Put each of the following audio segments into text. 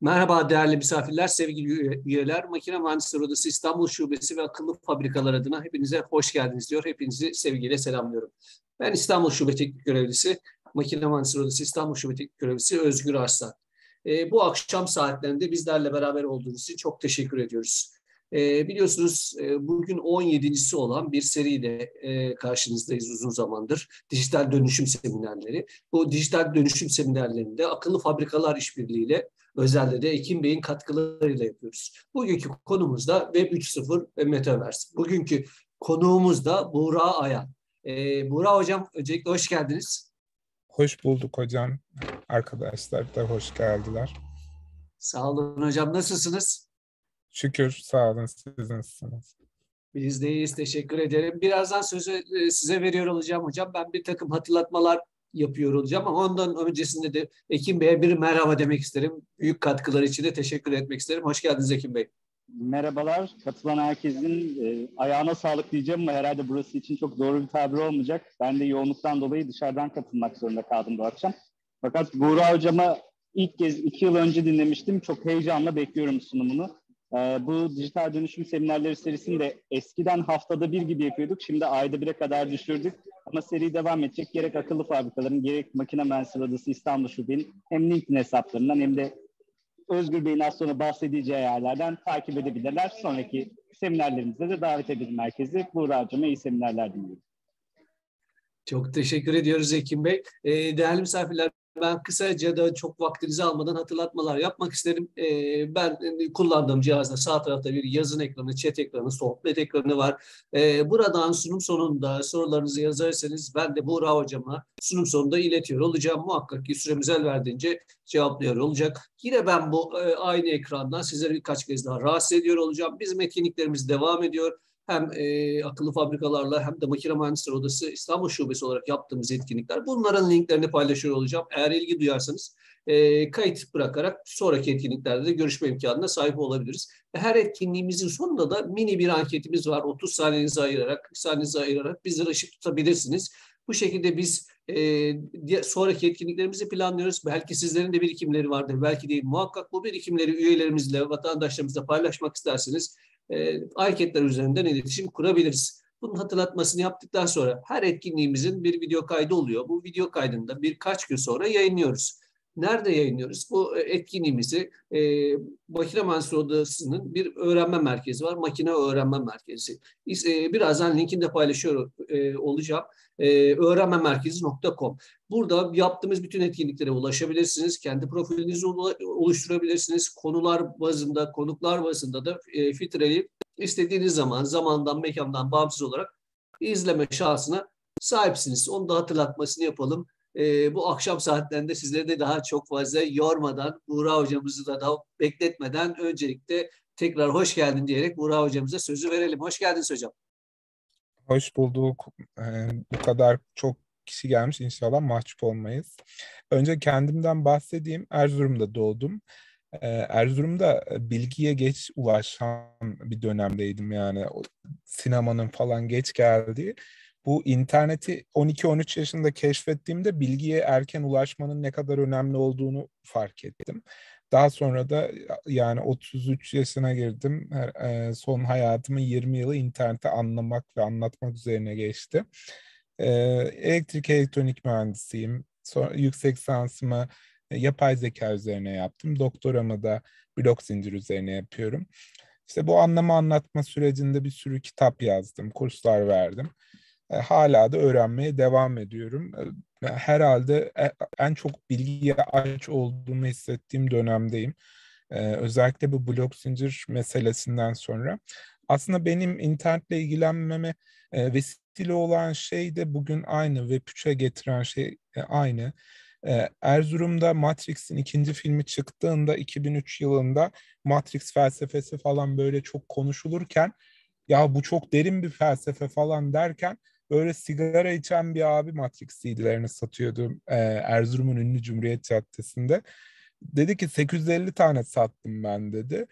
Merhaba değerli misafirler, sevgili üyeler. Makine Mühendisleri Odası İstanbul Şubesi ve Akıllı Fabrikalar adına hepinize hoş geldiniz diyor. Hepinizi sevgiyle selamlıyorum. Ben İstanbul Şube Teknik Görevlisi, Makine Mühendisleri Odası İstanbul Şube Teknik Görevlisi Özgür Arslan. E, bu akşam saatlerinde bizlerle beraber olduğunuz için çok teşekkür ediyoruz. E, biliyorsunuz e, bugün 17.si olan bir seriyle e, karşınızdayız uzun zamandır. Dijital dönüşüm seminerleri. Bu dijital dönüşüm seminerlerinde akıllı fabrikalar işbirliğiyle özelde de Ekim Bey'in katkılarıyla yapıyoruz. Bugünkü konumuz da Web 3.0 ve Metaverse. Bugünkü konuğumuz da Buğra Ayan. Ee, Buğra Hocam öncelikle hoş geldiniz. Hoş bulduk hocam. Arkadaşlar da hoş geldiler. Sağ olun hocam. Nasılsınız? Şükür sağ olun. Siz nasılsınız? Biz deyiz. Teşekkür ederim. Birazdan sözü e, size veriyor olacağım hocam. Ben bir takım hatırlatmalar yapıyor olacağım ama ondan öncesinde de Ekim Bey'e bir merhaba demek isterim. Büyük katkılar için de teşekkür etmek isterim. Hoş geldiniz Ekim Bey. Merhabalar. Katılan herkesin e, ayağına sağlık diyeceğim ama herhalde burası için çok doğru bir tabir olmayacak. Ben de yoğunluktan dolayı dışarıdan katılmak zorunda kaldım bu akşam. Fakat Buğra Hocam'a ilk kez iki yıl önce dinlemiştim. Çok heyecanla bekliyorum sunumunu. Ee, bu dijital dönüşüm seminerleri serisini de eskiden haftada bir gibi yapıyorduk. Şimdi ayda bire kadar düşürdük. Ama seri devam edecek. Gerek akıllı fabrikaların, gerek makine mühendisleri odası İstanbul Şube'nin hem LinkedIn hesaplarından hem de Özgür Bey'in az sonra bahsedeceği yerlerden takip edebilirler. Sonraki seminerlerimizde de davet edelim merkezi. Bu racıma iyi seminerler diliyorum. Çok teşekkür ediyoruz Ekim Bey. Ee, değerli misafirler ben kısaca da çok vaktinizi almadan hatırlatmalar yapmak isterim. Ee, ben e, kullandığım cihazda sağ tarafta bir yazın ekranı, chat ekranı, sohbet ekranı var. Ee, buradan sunum sonunda sorularınızı yazarsanız ben de Buğra Hocam'a sunum sonunda iletiyor olacağım. Muhakkak ki süremiz el verdiğince cevaplıyor olacak. Yine ben bu e, aynı ekrandan sizleri birkaç kez daha rahatsız ediyor olacağım. Bizim etkinliklerimiz devam ediyor hem e, akıllı fabrikalarla hem de makine mühendisleri odası İstanbul Şubesi olarak yaptığımız etkinlikler. Bunların linklerini paylaşıyor olacağım. Eğer ilgi duyarsanız e, kayıt bırakarak sonraki etkinliklerde de görüşme imkanına sahip olabiliriz. E, her etkinliğimizin sonunda da mini bir anketimiz var. 30 saniyenizi ayırarak, 40 saniyenizi ayırarak bizlere ışık tutabilirsiniz. Bu şekilde biz e, sonraki etkinliklerimizi planlıyoruz. Belki sizlerin de birikimleri vardır, belki değil. Muhakkak bu birikimleri üyelerimizle, vatandaşlarımızla paylaşmak istersiniz e, anketler üzerinden iletişim kurabiliriz. Bunun hatırlatmasını yaptıktan sonra her etkinliğimizin bir video kaydı oluyor. Bu video kaydını da birkaç gün sonra yayınlıyoruz. Nerede yayınlıyoruz? Bu e, etkinliğimizi e, Makine Mühendisliği Odası'nın bir öğrenme merkezi var. Makine Öğrenme Merkezi. E, birazdan linkini de paylaşıyor e, olacağım. E, öğrenmemerkezi.com Burada yaptığımız bütün etkinliklere ulaşabilirsiniz. Kendi profilinizi oluşturabilirsiniz. Konular bazında, konuklar bazında da e, filtreleyip istediğiniz zaman zamandan, mekandan bağımsız olarak izleme şansına sahipsiniz. Onu da hatırlatmasını yapalım e, bu akşam saatlerinde sizleri de daha çok fazla yormadan, Buğra hocamızı da daha bekletmeden öncelikle tekrar hoş geldin diyerek Buğra hocamıza sözü verelim. Hoş geldiniz hocam. Hoş bulduk. Ee, bu kadar çok kişi gelmiş inşallah mahcup olmayız. Önce kendimden bahsedeyim. Erzurum'da doğdum. Ee, Erzurum'da bilgiye geç ulaşan bir dönemdeydim yani. O sinemanın falan geç geldiği bu interneti 12-13 yaşında keşfettiğimde bilgiye erken ulaşmanın ne kadar önemli olduğunu fark ettim. Daha sonra da yani 33 yaşına girdim. E, son hayatımın 20 yılı interneti anlamak ve anlatmak üzerine geçti. E, elektrik elektronik mühendisiyim. Sonra yüksek lisansımı e, yapay zeka üzerine yaptım. Doktoramı da blok zincir üzerine yapıyorum. İşte bu anlama anlatma sürecinde bir sürü kitap yazdım, kurslar verdim. E, hala da öğrenmeye devam ediyorum. E, herhalde e, en çok bilgiye aç olduğumu hissettiğim dönemdeyim. Özellikle bu blok zincir meselesinden sonra. Aslında benim internetle ilgilenmeme vesile olan şey de bugün aynı ve 3'e getiren şey aynı. Erzurum'da Matrix'in ikinci filmi çıktığında 2003 yılında Matrix felsefesi falan böyle çok konuşulurken ya bu çok derin bir felsefe falan derken böyle sigara içen bir abi Matrix CD'lerini satıyordu e, Erzurum'un ünlü Cumhuriyet Caddesi'nde. Dedi ki 850 tane sattım ben dedi.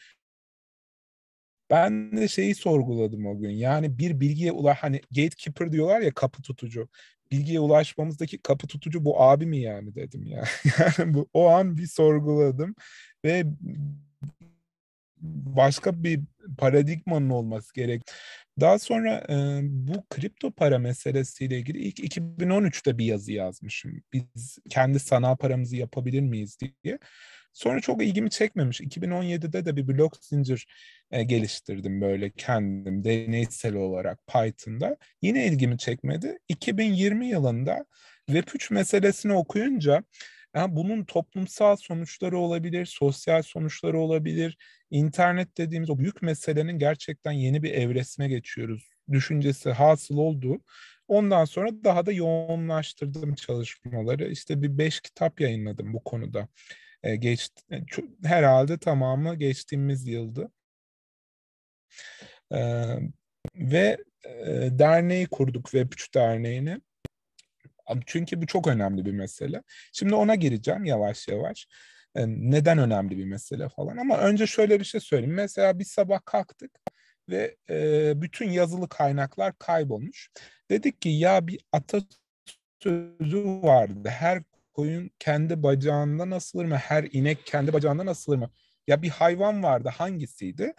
Ben de şeyi sorguladım o gün. Yani bir bilgiye ulaş hani gatekeeper diyorlar ya kapı tutucu. Bilgiye ulaşmamızdaki kapı tutucu bu abi mi yani dedim ya. yani bu o an bir sorguladım ve başka bir paradigmanın olması gerek. Daha sonra e, bu kripto para meselesiyle ilgili ilk 2013'te bir yazı yazmışım. Biz kendi sanal paramızı yapabilir miyiz diye. Sonra çok ilgimi çekmemiş. 2017'de de bir blok zincir e, geliştirdim böyle kendim deneysel olarak Python'da. Yine ilgimi çekmedi. 2020 yılında Web3 meselesini okuyunca yani bunun toplumsal sonuçları olabilir, sosyal sonuçları olabilir. İnternet dediğimiz o büyük meselenin gerçekten yeni bir evresine geçiyoruz. Düşüncesi hasıl oldu. Ondan sonra daha da yoğunlaştırdım çalışmaları. İşte bir beş kitap yayınladım bu konuda. E, geç, e, herhalde tamamı geçtiğimiz yıldı. E, ve e, derneği kurduk Web3 Derneği'ni. Çünkü bu çok önemli bir mesele. Şimdi ona gireceğim yavaş yavaş. E, neden önemli bir mesele falan. Ama önce şöyle bir şey söyleyeyim. Mesela bir sabah kalktık ve e, bütün yazılı kaynaklar kaybolmuş. Dedik ki ya bir atasözü vardı. Her koyun kendi bacağından asılır mı? Her inek kendi bacağından asılır mı? Ya bir hayvan vardı hangisiydi?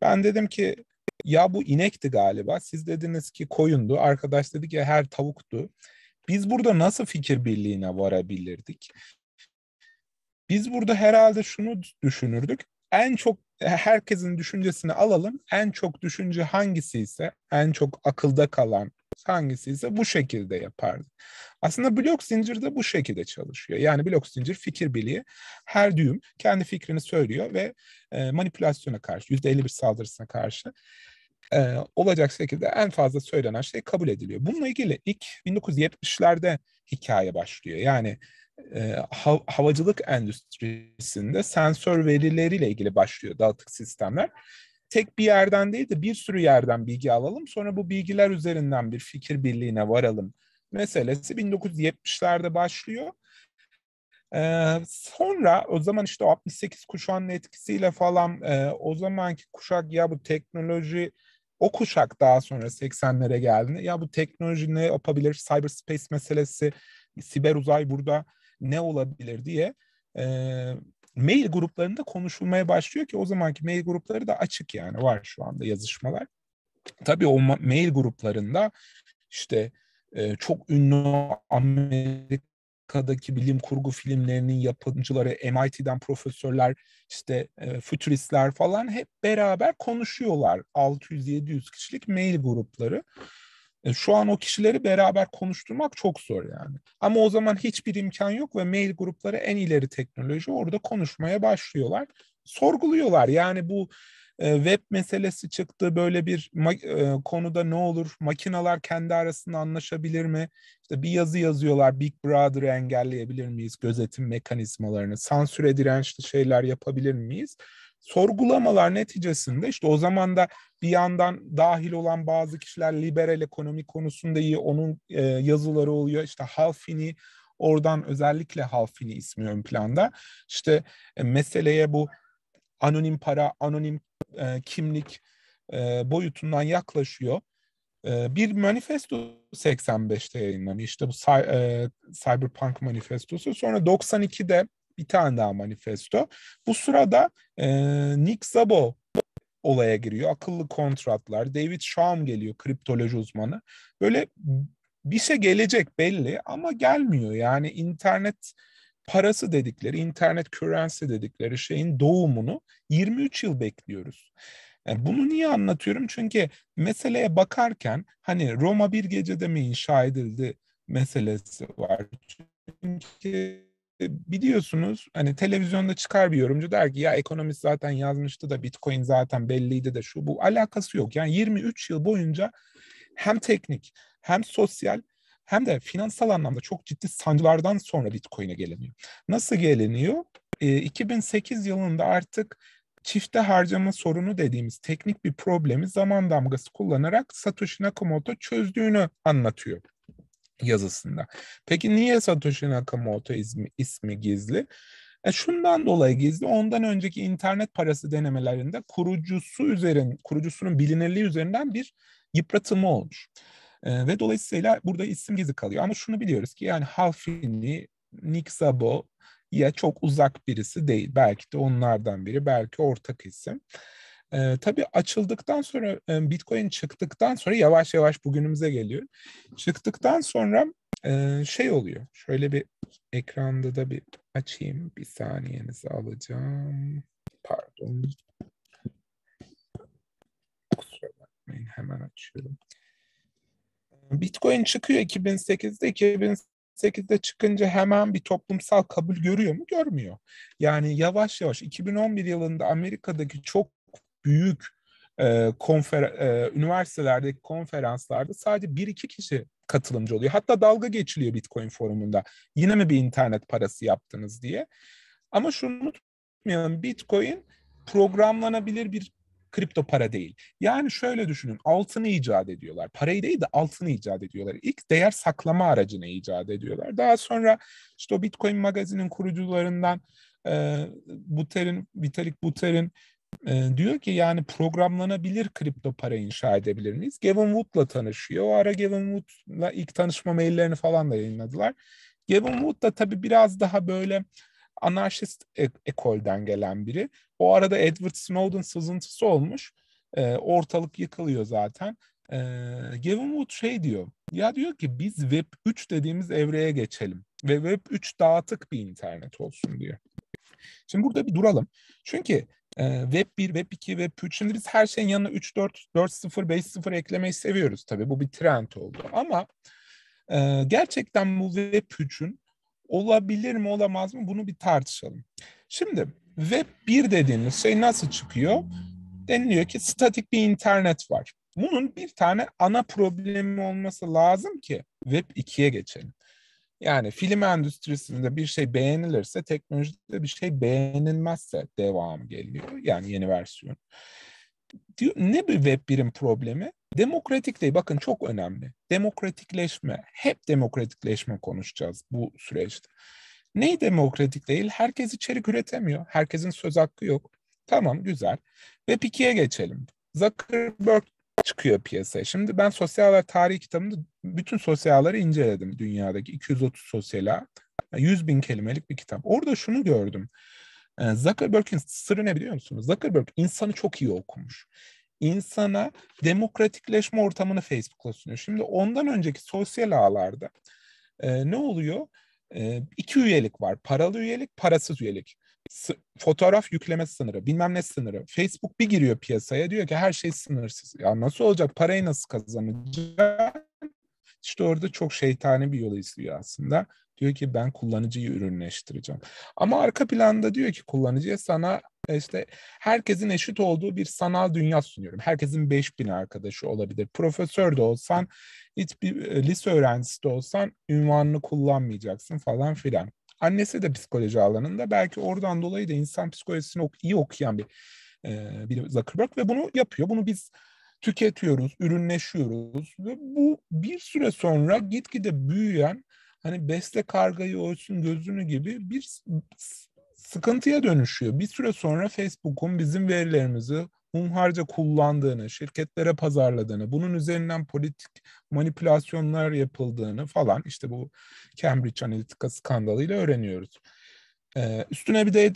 Ben dedim ki ya bu inekti galiba. Siz dediniz ki koyundu. Arkadaş dedi ki her tavuktu. Biz burada nasıl fikir birliğine varabilirdik? Biz burada herhalde şunu düşünürdük. En çok herkesin düşüncesini alalım. En çok düşünce hangisiyse, en çok akılda kalan hangisiyse, bu şekilde yapardık. Aslında blok zincir de bu şekilde çalışıyor. Yani blok zincir fikir birliği her düğüm kendi fikrini söylüyor ve e, manipülasyona karşı, %51 saldırısına karşı e, olacak şekilde en fazla söylenen şey kabul ediliyor. Bununla ilgili ilk 1970'lerde hikaye başlıyor. Yani e, hav- havacılık endüstrisinde sensör verileriyle ilgili başlıyor dağıtık sistemler. Tek bir yerden değil de bir sürü yerden bilgi alalım. Sonra bu bilgiler üzerinden bir fikir birliğine varalım meselesi 1970'lerde başlıyor. Ee, sonra o zaman işte 68 kuşağının etkisiyle falan e, o zamanki kuşak ya bu teknoloji o kuşak daha sonra 80'lere geldiğinde ya bu teknoloji ne yapabilir, cyberspace meselesi, siber uzay burada ne olabilir diye e, mail gruplarında konuşulmaya başlıyor ki o zamanki mail grupları da açık yani var şu anda yazışmalar. Tabii o mail gruplarında işte e, çok ünlü Amerika Amerika'daki bilim kurgu filmlerinin yapımcıları, MIT'den profesörler, işte e, fütüristler falan hep beraber konuşuyorlar. 600-700 kişilik mail grupları. E, şu an o kişileri beraber konuşturmak çok zor yani. Ama o zaman hiçbir imkan yok ve mail grupları en ileri teknoloji orada konuşmaya başlıyorlar. Sorguluyorlar yani bu ee, web meselesi çıktı. Böyle bir e, konuda ne olur? makinalar kendi arasında anlaşabilir mi? İşte bir yazı yazıyorlar. Big Brother'ı engelleyebilir miyiz? Gözetim mekanizmalarını, sansüre dirençli şeyler yapabilir miyiz? sorgulamalar neticesinde işte o zaman da bir yandan dahil olan bazı kişiler liberal ekonomi konusunda iyi onun e, yazıları oluyor. İşte Halfini oradan özellikle Halfini ismi ön planda. işte e, meseleye bu anonim para, anonim e, kimlik e, boyutundan yaklaşıyor. E, bir manifesto 85'te yayınlanıyor. İşte bu e, Cyberpunk manifestosu. Sonra 92'de bir tane daha manifesto. Bu sırada e, Nick Szabo olaya giriyor. Akıllı kontratlar. David Shaum geliyor kriptoloji uzmanı. Böyle bir şey gelecek belli ama gelmiyor. Yani internet parası dedikleri, internet currency dedikleri şeyin doğumunu 23 yıl bekliyoruz. Yani e, bunu niye anlatıyorum? Çünkü meseleye bakarken hani Roma bir gecede mi inşa edildi meselesi var. Çünkü e, biliyorsunuz hani televizyonda çıkar bir yorumcu der ki ya ekonomist zaten yazmıştı da bitcoin zaten belliydi de şu bu alakası yok. Yani 23 yıl boyunca hem teknik hem sosyal hem de finansal anlamda çok ciddi sancılardan sonra Bitcoin'e geleniyor. Nasıl geleniyor? E, ee, 2008 yılında artık çifte harcama sorunu dediğimiz teknik bir problemi zaman damgası kullanarak Satoshi Nakamoto çözdüğünü anlatıyor yazısında. Peki niye Satoshi Nakamoto ismi, ismi gizli? E şundan dolayı gizli. Ondan önceki internet parası denemelerinde kurucusu üzerin kurucusunun bilinirliği üzerinden bir yıpratımı olmuş. E, ve dolayısıyla burada isim gizli kalıyor. Ama şunu biliyoruz ki yani Halfini, Nick Sabo ya çok uzak birisi değil. Belki de onlardan biri, belki ortak isim. E, tabii açıldıktan sonra, e, Bitcoin çıktıktan sonra yavaş yavaş bugünümüze geliyor. Çıktıktan sonra e, şey oluyor. Şöyle bir ekranda da bir açayım. Bir saniyenizi alacağım. Pardon. Kusura bakmayın hemen açıyorum. Bitcoin çıkıyor 2008'de. 2008'de çıkınca hemen bir toplumsal kabul görüyor mu? Görmüyor. Yani yavaş yavaş 2011 yılında Amerika'daki çok büyük e, konfer e, üniversitelerdeki konferanslarda sadece bir iki kişi katılımcı oluyor. Hatta dalga geçiliyor Bitcoin forumunda. Yine mi bir internet parası yaptınız diye. Ama şunu unutmayalım. Bitcoin programlanabilir bir kripto para değil. Yani şöyle düşünün altını icat ediyorlar. Parayı değil de altını icat ediyorlar. İlk değer saklama aracını icat ediyorlar. Daha sonra işte o Bitcoin magazinin kurucularından e, Buterin, Vitalik Buterin e, diyor ki yani programlanabilir kripto para inşa edebilir miyiz? Gavin Wood'la tanışıyor. O ara Gavin Wood'la ilk tanışma maillerini falan da yayınladılar. Gavin Wood da tabii biraz daha böyle anarşist e- ekolden gelen biri. O arada Edward Snowden sızıntısı olmuş. E, ortalık yıkılıyor zaten. E, Gavin Wood şey diyor. Ya diyor ki biz Web 3 dediğimiz evreye geçelim. Ve Web 3 dağıtık bir internet olsun diyor. Şimdi burada bir duralım. Çünkü e, Web 1, Web 2, Web 3. Şimdi biz her şeyin yanına 3, 4, 4, 0, 5, 0 eklemeyi seviyoruz tabii. Bu bir trend oldu. Ama e, gerçekten bu Web 3'ün Olabilir mi olamaz mı bunu bir tartışalım. Şimdi Web 1 dediğimiz şey nasıl çıkıyor? Deniliyor ki statik bir internet var. Bunun bir tane ana problemi olması lazım ki Web 2'ye geçelim. Yani film endüstrisinde bir şey beğenilirse, teknolojide bir şey beğenilmezse devam geliyor. Yani yeni versiyon. Diyor, ne bir web birim problemi? Demokratik değil, bakın çok önemli. Demokratikleşme, hep demokratikleşme konuşacağız bu süreçte. Neyi demokratik değil? Herkes içerik üretemiyor. Herkesin söz hakkı yok. Tamam güzel. Ve 2'ye geçelim. Zuckerberg çıkıyor piyasaya. Şimdi ben sosyal ve tarih kitabında bütün sosyaları inceledim dünyadaki 230 sosyala. 100 bin kelimelik bir kitap. Orada şunu gördüm. Ee, Zuckerberg'in sırrı ne biliyor musunuz? Zuckerberg insanı çok iyi okumuş insana demokratikleşme ortamını Facebook'la sunuyor. Şimdi ondan önceki sosyal ağlarda e, ne oluyor? E, iki üyelik var. Paralı üyelik, parasız üyelik. S- fotoğraf yükleme sınırı, bilmem ne sınırı. Facebook bir giriyor piyasaya diyor ki her şey sınırsız. Ya nasıl olacak? Parayı nasıl kazanacak? İşte orada çok şeytani bir yolu izliyor aslında. Diyor ki ben kullanıcıyı ürünleştireceğim. Ama arka planda diyor ki kullanıcıya sana işte herkesin eşit olduğu bir sanal dünya sunuyorum. Herkesin 5000 arkadaşı olabilir. Profesör de olsan, hiç bir e, lise öğrencisi de olsan ünvanını kullanmayacaksın falan filan. Annesi de psikoloji alanında. Belki oradan dolayı da insan psikolojisini iyi okuyan bir, e, bir Zuckerberg ve bunu yapıyor. Bunu biz tüketiyoruz, ürünleşiyoruz ve bu bir süre sonra gitgide büyüyen hani beste kargayı ölsün gözünü gibi bir sıkıntıya dönüşüyor. Bir süre sonra Facebook'un bizim verilerimizi hunharca kullandığını, şirketlere pazarladığını, bunun üzerinden politik manipülasyonlar yapıldığını falan işte bu Cambridge Analytica skandalıyla öğreniyoruz. Ee, üstüne bir de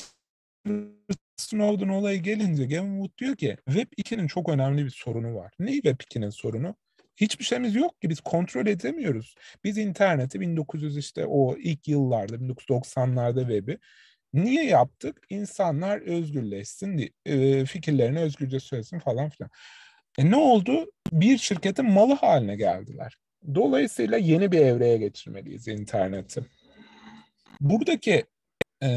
Snowden olayı gelince Gavin Wood diyor ki Web 2'nin çok önemli bir sorunu var. Ne Web 2'nin sorunu? hiçbir şeyimiz yok ki biz kontrol edemiyoruz. Biz interneti 1900 işte o ilk yıllarda 1990'larda web'i Niye yaptık? İnsanlar özgürleşsin, diye, e, fikirlerini özgürce söylesin falan filan. E ne oldu? Bir şirketin malı haline geldiler. Dolayısıyla yeni bir evreye geçirmeliyiz interneti. Buradaki e,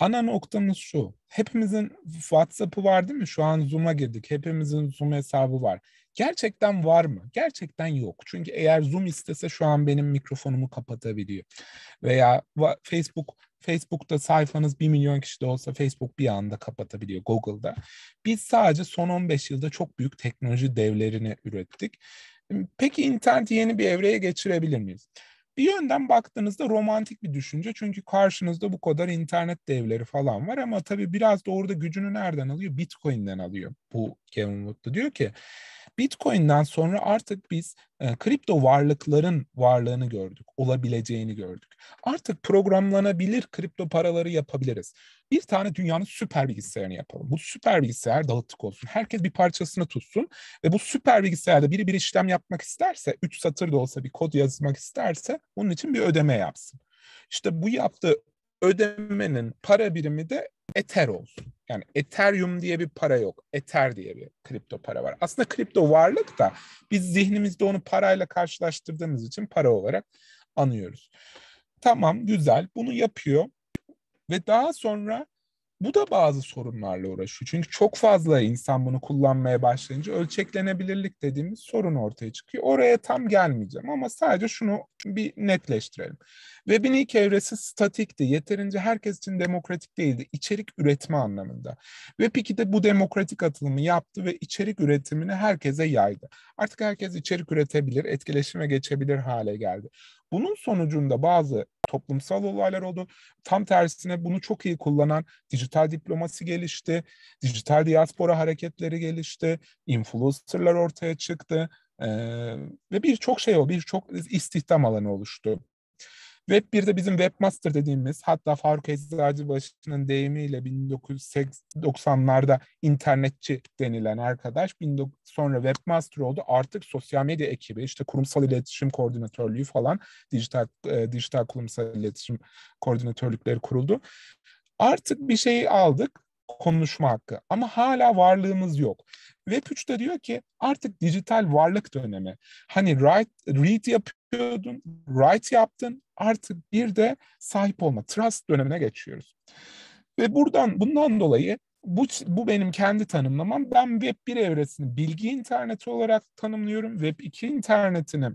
ana noktamız şu. Hepimizin WhatsApp'ı var değil mi? Şu an Zoom'a girdik. Hepimizin Zoom hesabı var. Gerçekten var mı? Gerçekten yok. Çünkü eğer Zoom istese şu an benim mikrofonumu kapatabiliyor. Veya Facebook Facebook'ta sayfanız 1 milyon kişi de olsa Facebook bir anda kapatabiliyor Google'da. Biz sadece son 15 yılda çok büyük teknoloji devlerini ürettik. Peki interneti yeni bir evreye geçirebilir miyiz? Bir yönden baktığınızda romantik bir düşünce çünkü karşınızda bu kadar internet devleri falan var ama tabii biraz da orada gücünü nereden alıyor? Bitcoin'den alıyor bu Kevin Woodlu. Diyor ki Bitcoin'den sonra artık biz e, kripto varlıkların varlığını gördük, olabileceğini gördük. Artık programlanabilir kripto paraları yapabiliriz. Bir tane dünyanın süper bilgisayarını yapalım. Bu süper bilgisayar dağıtık olsun. Herkes bir parçasını tutsun ve bu süper bilgisayarda biri bir işlem yapmak isterse, üç satır da olsa bir kod yazmak isterse bunun için bir ödeme yapsın. İşte bu yaptığı ödemenin para birimi de Ether olsun. Yani Ethereum diye bir para yok. Ether diye bir kripto para var. Aslında kripto varlık da biz zihnimizde onu parayla karşılaştırdığımız için para olarak anıyoruz. Tamam güzel bunu yapıyor ve daha sonra bu da bazı sorunlarla uğraşıyor. Çünkü çok fazla insan bunu kullanmaya başlayınca ölçeklenebilirlik dediğimiz sorun ortaya çıkıyor. Oraya tam gelmeyeceğim ama sadece şunu bir netleştirelim. Web'in ilk evresi statikti. Yeterince herkes için demokratik değildi. İçerik üretme anlamında. Web 2'de bu demokratik atılımı yaptı ve içerik üretimini herkese yaydı. Artık herkes içerik üretebilir, etkileşime geçebilir hale geldi. Bunun sonucunda bazı toplumsal olaylar oldu. Tam tersine bunu çok iyi kullanan dijital diplomasi gelişti. Dijital diaspora hareketleri gelişti. Influencerlar ortaya çıktı e, ve birçok şey o, birçok istihdam alanı oluştu. Web 1'de bizim webmaster dediğimiz hatta Faruk Eczacıbaşı'nın deyimiyle 1990'larda internetçi denilen arkadaş sonra webmaster oldu. Artık sosyal medya ekibi işte kurumsal iletişim koordinatörlüğü falan dijital e, dijital kurumsal iletişim koordinatörlükleri kuruldu. Artık bir şeyi aldık konuşma hakkı ama hala varlığımız yok. Web 3 de diyor ki artık dijital varlık dönemi. Hani write, read yapıyordun, write yaptın artık bir de sahip olma, trust dönemine geçiyoruz. Ve buradan bundan dolayı bu, bu benim kendi tanımlamam. Ben Web 1 evresini bilgi interneti olarak tanımlıyorum. Web 2 internetini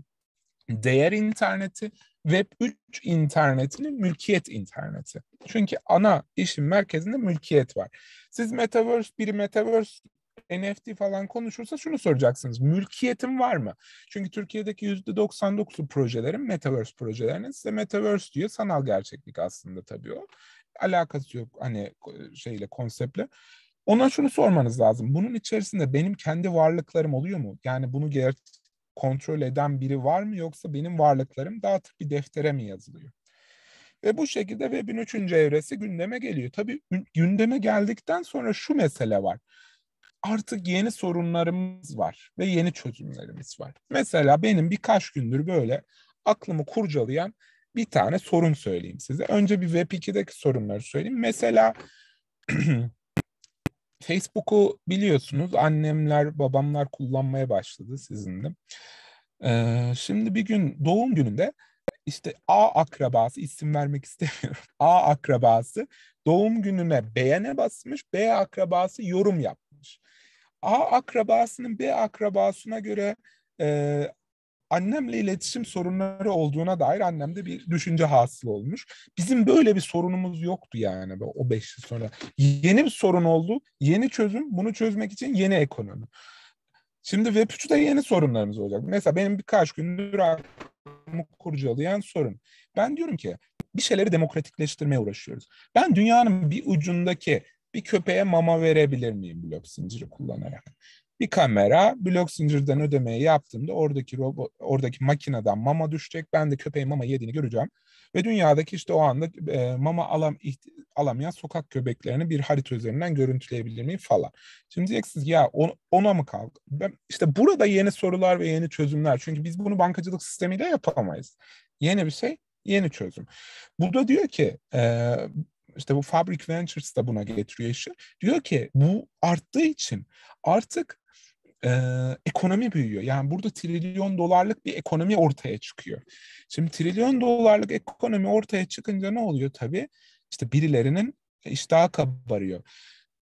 değer interneti Web3 internetinin mülkiyet interneti. Çünkü ana işin merkezinde mülkiyet var. Siz Metaverse, biri Metaverse NFT falan konuşursa şunu soracaksınız. Mülkiyetim var mı? Çünkü Türkiye'deki %99'u projelerin, Metaverse projelerinin size Metaverse diyor. Sanal gerçeklik aslında tabii o. Alakası yok hani şeyle, konseptle. Ona şunu sormanız lazım. Bunun içerisinde benim kendi varlıklarım oluyor mu? Yani bunu ger kontrol eden biri var mı yoksa benim varlıklarım dağıtık bir deftere mi yazılıyor? Ve bu şekilde Web'in üçüncü evresi gündeme geliyor. Tabii gündeme geldikten sonra şu mesele var. Artık yeni sorunlarımız var ve yeni çözümlerimiz var. Mesela benim birkaç gündür böyle aklımı kurcalayan bir tane sorun söyleyeyim size. Önce bir Web2'deki sorunları söyleyeyim. Mesela Facebook'u biliyorsunuz annemler, babamlar kullanmaya başladı sizin Ee, şimdi bir gün doğum gününde işte A akrabası isim vermek istemiyorum. A akrabası doğum gününe beğene basmış, B akrabası yorum yapmış. A akrabasının B akrabasına göre e, annemle iletişim sorunları olduğuna dair annemde bir düşünce hasıl olmuş. Bizim böyle bir sorunumuz yoktu yani o beş yıl sonra. Yeni bir sorun oldu, yeni çözüm, bunu çözmek için yeni ekonomi. Şimdi Web 3'te yeni sorunlarımız olacak. Mesela benim birkaç gündür aklımı kurcalayan sorun. Ben diyorum ki bir şeyleri demokratikleştirmeye uğraşıyoruz. Ben dünyanın bir ucundaki bir köpeğe mama verebilir miyim blok zinciri kullanarak? Bir kamera blok zincirden ödemeyi yaptığımda oradaki robot, oradaki makineden mama düşecek. Ben de köpeğin mama yediğini göreceğim. Ve dünyadaki işte o anda e, mama alam, alamayan sokak köpeklerini bir harita üzerinden görüntüleyebilir miyim falan. Şimdi diyeceksiniz ya on, ona mı kaldı? Ben, işte burada yeni sorular ve yeni çözümler. Çünkü biz bunu bankacılık sistemiyle yapamayız. Yeni bir şey, yeni çözüm. Bu da diyor ki e, işte bu Fabric Ventures da buna getiriyor işi. Diyor ki bu arttığı için artık e, ekonomi büyüyor. Yani burada trilyon dolarlık bir ekonomi ortaya çıkıyor. Şimdi trilyon dolarlık ekonomi ortaya çıkınca ne oluyor tabii? İşte birilerinin iştahı kabarıyor.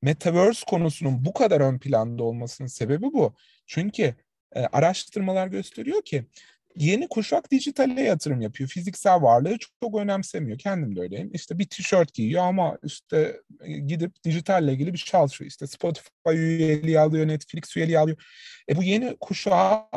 Metaverse konusunun bu kadar ön planda olmasının sebebi bu. Çünkü e, araştırmalar gösteriyor ki yeni kuşak dijitale yatırım yapıyor. Fiziksel varlığı çok, çok önemsemiyor. Kendim de öyleyim. İşte bir tişört giyiyor ama işte e, gidip dijitalle ilgili bir çalışıyor. İşte Spotify üyeliği alıyor, Netflix üyeliği alıyor. E bu yeni kuşağa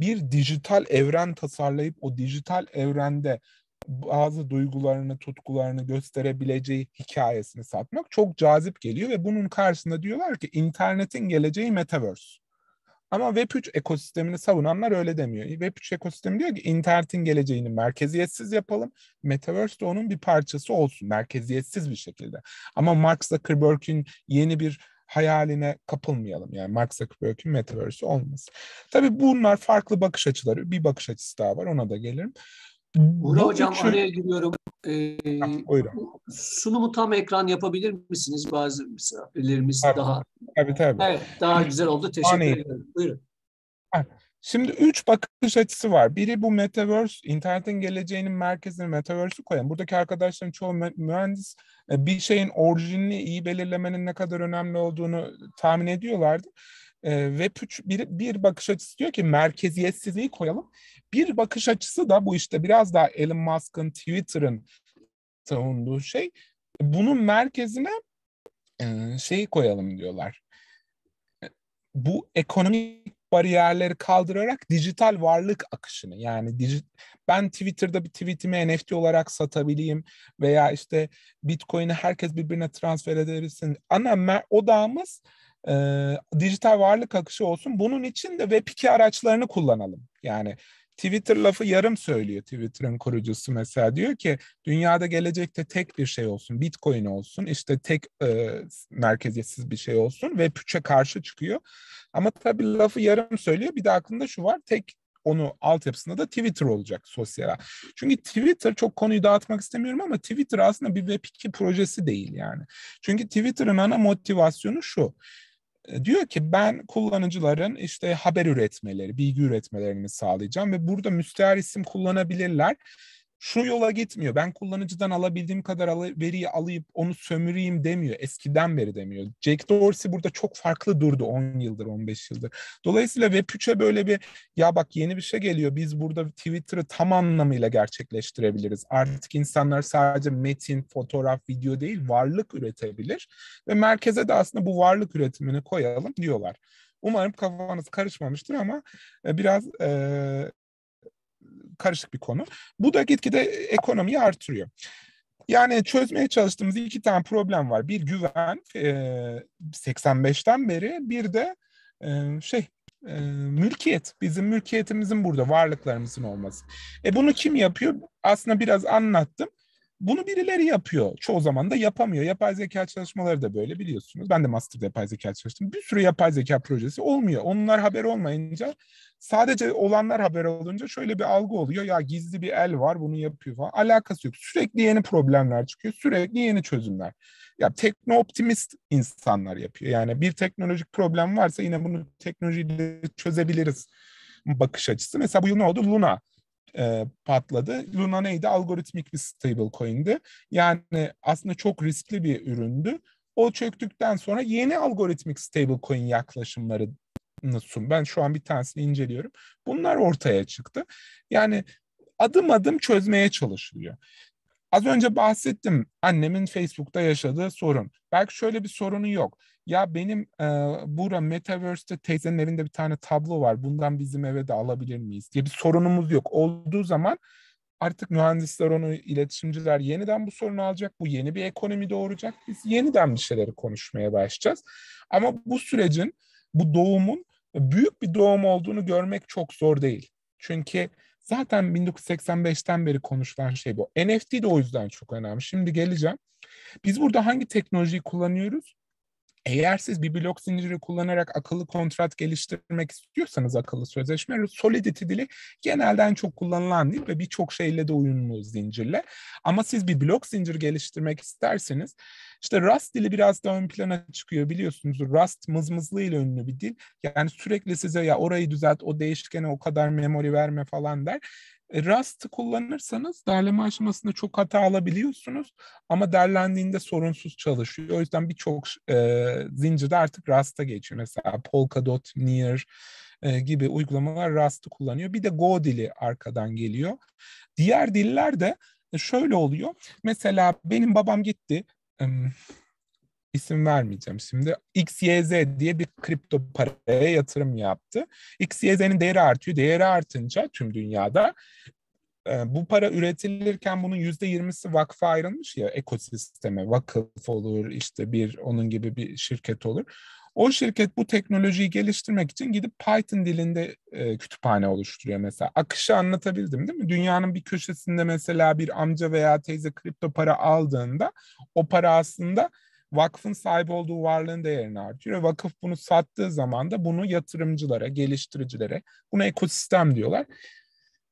bir dijital evren tasarlayıp o dijital evrende bazı duygularını, tutkularını gösterebileceği hikayesini satmak çok cazip geliyor ve bunun karşısında diyorlar ki internetin geleceği metaverse. Ama Web3 ekosistemini savunanlar öyle demiyor. Web3 ekosistemi diyor ki internetin geleceğini merkeziyetsiz yapalım. Metaverse de onun bir parçası olsun merkeziyetsiz bir şekilde. Ama Mark Zuckerberg'in yeni bir hayaline kapılmayalım. Yani Mark Zuckerberg'in Metaverse'i olmasın. Tabii bunlar farklı bakış açıları. Bir bakış açısı daha var ona da gelirim. Uğur Hocam için? araya giriyorum. Ee, ha, sunumu tam ekran yapabilir misiniz? Bazı misafirlerimiz tabii, daha tabii, tabii. Evet, daha güzel oldu. Teşekkür Anladım. ederim. Buyurun. Şimdi üç bakış açısı var. Biri bu Metaverse, internetin geleceğinin merkezine Metaverse'ü koyan. Buradaki arkadaşların çoğu mühendis e, bir şeyin orijinini iyi belirlemenin ne kadar önemli olduğunu tahmin ediyorlardı. E, Web 3 bir, bir bakış açısı diyor ki merkeziyetsizliği koyalım. Bir bakış açısı da bu işte biraz daha Elon Musk'ın, Twitter'ın savunduğu şey. Bunun merkezine e, şeyi koyalım diyorlar. Bu ekonomik bariyerleri kaldırarak dijital varlık akışını yani dijit ben Twitter'da bir tweetimi NFT olarak satabileyim veya işte Bitcoin'i herkes birbirine transfer edebilsin. Ana mer- odağımız e, dijital varlık akışı olsun. Bunun için de Web2 araçlarını kullanalım. Yani Twitter lafı yarım söylüyor Twitter'ın kurucusu mesela diyor ki dünyada gelecekte tek bir şey olsun Bitcoin olsun işte tek e, merkeziyetsiz bir şey olsun ve 3'e karşı çıkıyor ama tabii lafı yarım söylüyor bir de aklında şu var tek onu altyapısında da Twitter olacak sosyal. Çünkü Twitter çok konuyu dağıtmak istemiyorum ama Twitter aslında bir Web2 projesi değil yani. Çünkü Twitter'ın ana motivasyonu şu. E, diyor ki ben kullanıcıların işte haber üretmeleri, bilgi üretmelerini sağlayacağım ve burada müstehar isim kullanabilirler şu yola gitmiyor. Ben kullanıcıdan alabildiğim kadar veriyi alayıp onu sömüreyim demiyor. Eskiden beri demiyor. Jack Dorsey burada çok farklı durdu 10 yıldır, 15 yıldır. Dolayısıyla Web3'e böyle bir ya bak yeni bir şey geliyor. Biz burada Twitter'ı tam anlamıyla gerçekleştirebiliriz. Artık insanlar sadece metin, fotoğraf, video değil varlık üretebilir. Ve merkeze de aslında bu varlık üretimini koyalım diyorlar. Umarım kafanız karışmamıştır ama e, biraz e, karışık bir konu. Bu da gitgide ekonomiyi artırıyor. Yani çözmeye çalıştığımız iki tane problem var. Bir güven e, 85'ten beri bir de e, şey e, mülkiyet. Bizim mülkiyetimizin burada varlıklarımızın olması. E bunu kim yapıyor? Aslında biraz anlattım. Bunu birileri yapıyor. Çoğu zaman da yapamıyor. Yapay zeka çalışmaları da böyle biliyorsunuz. Ben de master'da yapay zeka çalıştım. Bir sürü yapay zeka projesi olmuyor. Onlar haber olmayınca sadece olanlar haber olunca şöyle bir algı oluyor. Ya gizli bir el var bunu yapıyor falan. Alakası yok. Sürekli yeni problemler çıkıyor. Sürekli yeni çözümler. Ya tekno optimist insanlar yapıyor. Yani bir teknolojik problem varsa yine bunu teknolojiyle çözebiliriz bakış açısı. Mesela bu yıl ne oldu? Luna e, patladı. Luna neydi? Algoritmik bir stable coindi. Yani aslında çok riskli bir üründü. O çöktükten sonra yeni algoritmik stable coin yaklaşımları sun. Ben şu an bir tanesini inceliyorum. Bunlar ortaya çıktı. Yani adım adım çözmeye çalışılıyor. Az önce bahsettim annemin Facebook'ta yaşadığı sorun. Belki şöyle bir sorunu yok ya benim e, Bura Metaverse'te teyzenin evinde bir tane tablo var. Bundan bizim eve de alabilir miyiz diye bir sorunumuz yok. Olduğu zaman artık mühendisler onu, iletişimciler yeniden bu sorunu alacak. Bu yeni bir ekonomi doğuracak. Biz yeniden bir şeyleri konuşmaya başlayacağız. Ama bu sürecin, bu doğumun büyük bir doğum olduğunu görmek çok zor değil. Çünkü zaten 1985'ten beri konuşulan şey bu. NFT de o yüzden çok önemli. Şimdi geleceğim. Biz burada hangi teknolojiyi kullanıyoruz? Eğer siz bir blok zinciri kullanarak akıllı kontrat geliştirmek istiyorsanız akıllı sözleşme, Solidity dili genelde çok kullanılan dil ve birçok şeyle de uyumlu zincirle. Ama siz bir blok zincir geliştirmek isterseniz işte Rust dili biraz da ön plana çıkıyor biliyorsunuz. Rust mızmızlı ile ünlü bir dil. Yani sürekli size ya orayı düzelt, o değişkene o kadar memori verme falan der. E, Rust kullanırsanız derleme aşamasında çok hata alabiliyorsunuz ama derlendiğinde sorunsuz çalışıyor. O yüzden birçok e, zincirde artık Rust'a geçiyor. Mesela Polkadot, Near e, gibi uygulamalar Rust'ı kullanıyor. Bir de Go dili arkadan geliyor. Diğer diller de şöyle oluyor. Mesela benim babam gitti isim vermeyeceğim şimdi. XYZ diye bir kripto paraya yatırım yaptı. XYZ'nin değeri artıyor. Değeri artınca tüm dünyada e, bu para üretilirken bunun yüzde yirmisi vakfa ayrılmış ya ekosisteme vakıf olur işte bir onun gibi bir şirket olur. O şirket bu teknolojiyi geliştirmek için gidip Python dilinde e, kütüphane oluşturuyor mesela. Akışı anlatabildim değil mi? Dünyanın bir köşesinde mesela bir amca veya teyze kripto para aldığında o para aslında vakfın sahip olduğu varlığın değerini artırıyor. Vakıf bunu sattığı zaman da bunu yatırımcılara, geliştiricilere, bunu ekosistem diyorlar,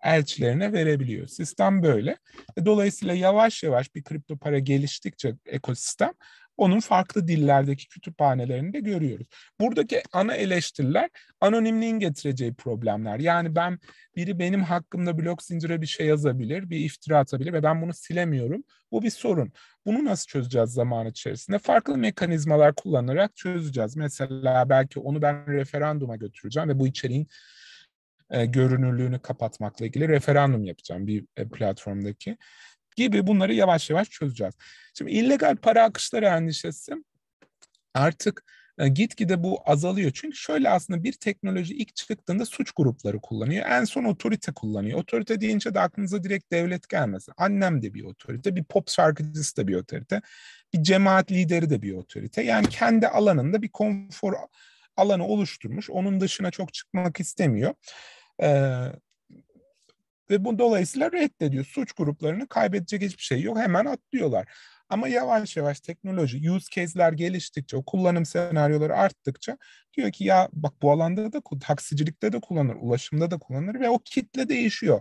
elçilerine verebiliyor. Sistem böyle. E, dolayısıyla yavaş yavaş bir kripto para geliştikçe ekosistem onun farklı dillerdeki kütüphanelerini de görüyoruz. Buradaki ana eleştiriler anonimliğin getireceği problemler. Yani ben biri benim hakkımda blog zincire bir şey yazabilir, bir iftira atabilir ve ben bunu silemiyorum. Bu bir sorun. Bunu nasıl çözeceğiz zaman içerisinde? Farklı mekanizmalar kullanarak çözeceğiz. Mesela belki onu ben referanduma götüreceğim ve bu içeriğin e, görünürlüğünü kapatmakla ilgili referandum yapacağım bir e, platformdaki gibi bunları yavaş yavaş çözeceğiz. Şimdi illegal para akışları endişesi artık e, gitgide bu azalıyor. Çünkü şöyle aslında bir teknoloji ilk çıktığında suç grupları kullanıyor. En son otorite kullanıyor. Otorite deyince de aklınıza direkt devlet gelmez. Annem de bir otorite, bir pop şarkıcısı da bir otorite, bir cemaat lideri de bir otorite. Yani kendi alanında bir konfor alanı oluşturmuş. Onun dışına çok çıkmak istemiyor. Ee, ve bu dolayısıyla reddediyor. Suç gruplarını kaybedecek hiçbir şey yok. Hemen atlıyorlar. Ama yavaş yavaş teknoloji, use case'ler geliştikçe, o kullanım senaryoları arttıkça diyor ki ya bak bu alanda da taksicilikte de kullanır, ulaşımda da kullanır ve o kitle değişiyor.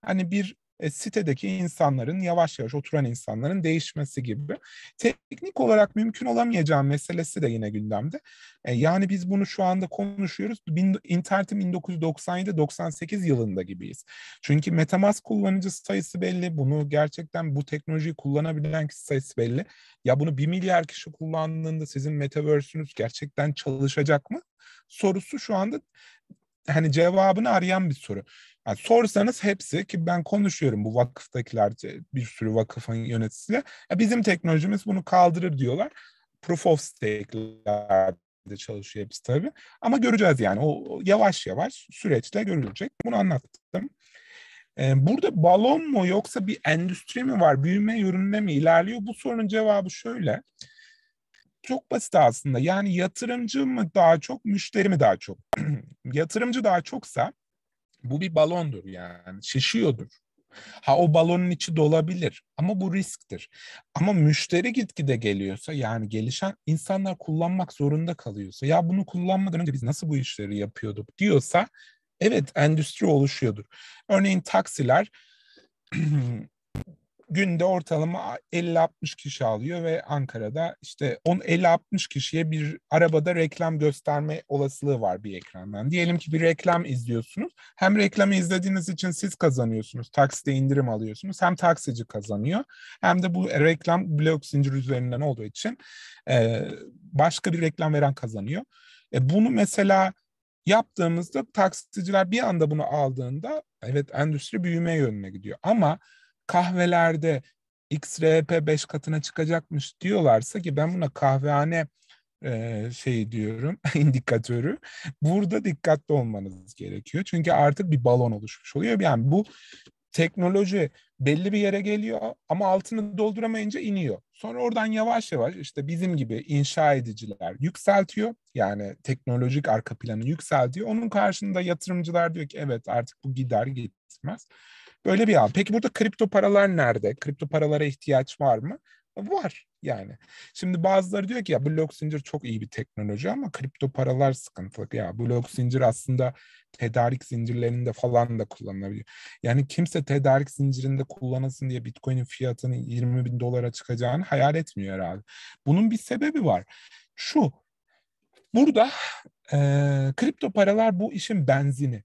Hani bir e, sitedeki insanların yavaş yavaş oturan insanların değişmesi gibi. Teknik olarak mümkün olamayacağı meselesi de yine gündemde. E, yani biz bunu şu anda konuşuyoruz. Bin, internetin 1997-98 yılında gibiyiz. Çünkü Metamask kullanıcı sayısı belli. Bunu gerçekten bu teknolojiyi kullanabilen kişi sayısı belli. Ya bunu 1 milyar kişi kullandığında sizin metaverse'ünüz gerçekten çalışacak mı? Sorusu şu anda hani cevabını arayan bir soru. Yani sorsanız hepsi ki ben konuşuyorum bu vakıftakiler bir sürü vakıfın yöneticisiyle. Ya bizim teknolojimiz bunu kaldırır diyorlar. Proof of Stake'lerde de çalışıyor hepsi tabii. Ama göreceğiz yani o yavaş yavaş süreçte görülecek. Bunu anlattım. Ee, burada balon mu yoksa bir endüstri mi var? Büyüme, yürünme mi ilerliyor? Bu sorunun cevabı şöyle. Çok basit aslında. Yani yatırımcı mı daha çok, müşteri mi daha çok? yatırımcı daha çoksa bu bir balondur yani şişiyordur. Ha o balonun içi dolabilir ama bu risktir. Ama müşteri gitgide geliyorsa yani gelişen insanlar kullanmak zorunda kalıyorsa ya bunu kullanmadan önce biz nasıl bu işleri yapıyorduk diyorsa evet endüstri oluşuyordur. Örneğin taksiler günde ortalama 50-60 kişi alıyor ve Ankara'da işte 50-60 kişiye bir arabada reklam gösterme olasılığı var bir ekrandan. Diyelim ki bir reklam izliyorsunuz. Hem reklamı izlediğiniz için siz kazanıyorsunuz. Takside indirim alıyorsunuz. Hem taksici kazanıyor. Hem de bu reklam blok zincir üzerinden olduğu için e, başka bir reklam veren kazanıyor. E, bunu mesela yaptığımızda taksiciler bir anda bunu aldığında evet endüstri büyüme yönüne gidiyor. Ama kahvelerde XRP 5 katına çıkacakmış diyorlarsa ki ben buna kahvehane e, şey diyorum indikatörü burada dikkatli olmanız gerekiyor. Çünkü artık bir balon oluşmuş oluyor. Yani bu teknoloji belli bir yere geliyor ama altını dolduramayınca iniyor. Sonra oradan yavaş yavaş işte bizim gibi inşa ediciler yükseltiyor. Yani teknolojik arka planı yükseltiyor. Onun karşında yatırımcılar diyor ki evet artık bu gider gitmez. Böyle bir an. Peki burada kripto paralar nerede? Kripto paralara ihtiyaç var mı? Var yani. Şimdi bazıları diyor ki ya blok zincir çok iyi bir teknoloji ama kripto paralar sıkıntılı. Ya blok zincir aslında tedarik zincirlerinde falan da kullanılabiliyor. Yani kimse tedarik zincirinde kullanılsın diye Bitcoin'in fiyatının 20 bin dolara çıkacağını hayal etmiyor herhalde. Bunun bir sebebi var. Şu, burada e, kripto paralar bu işin benzini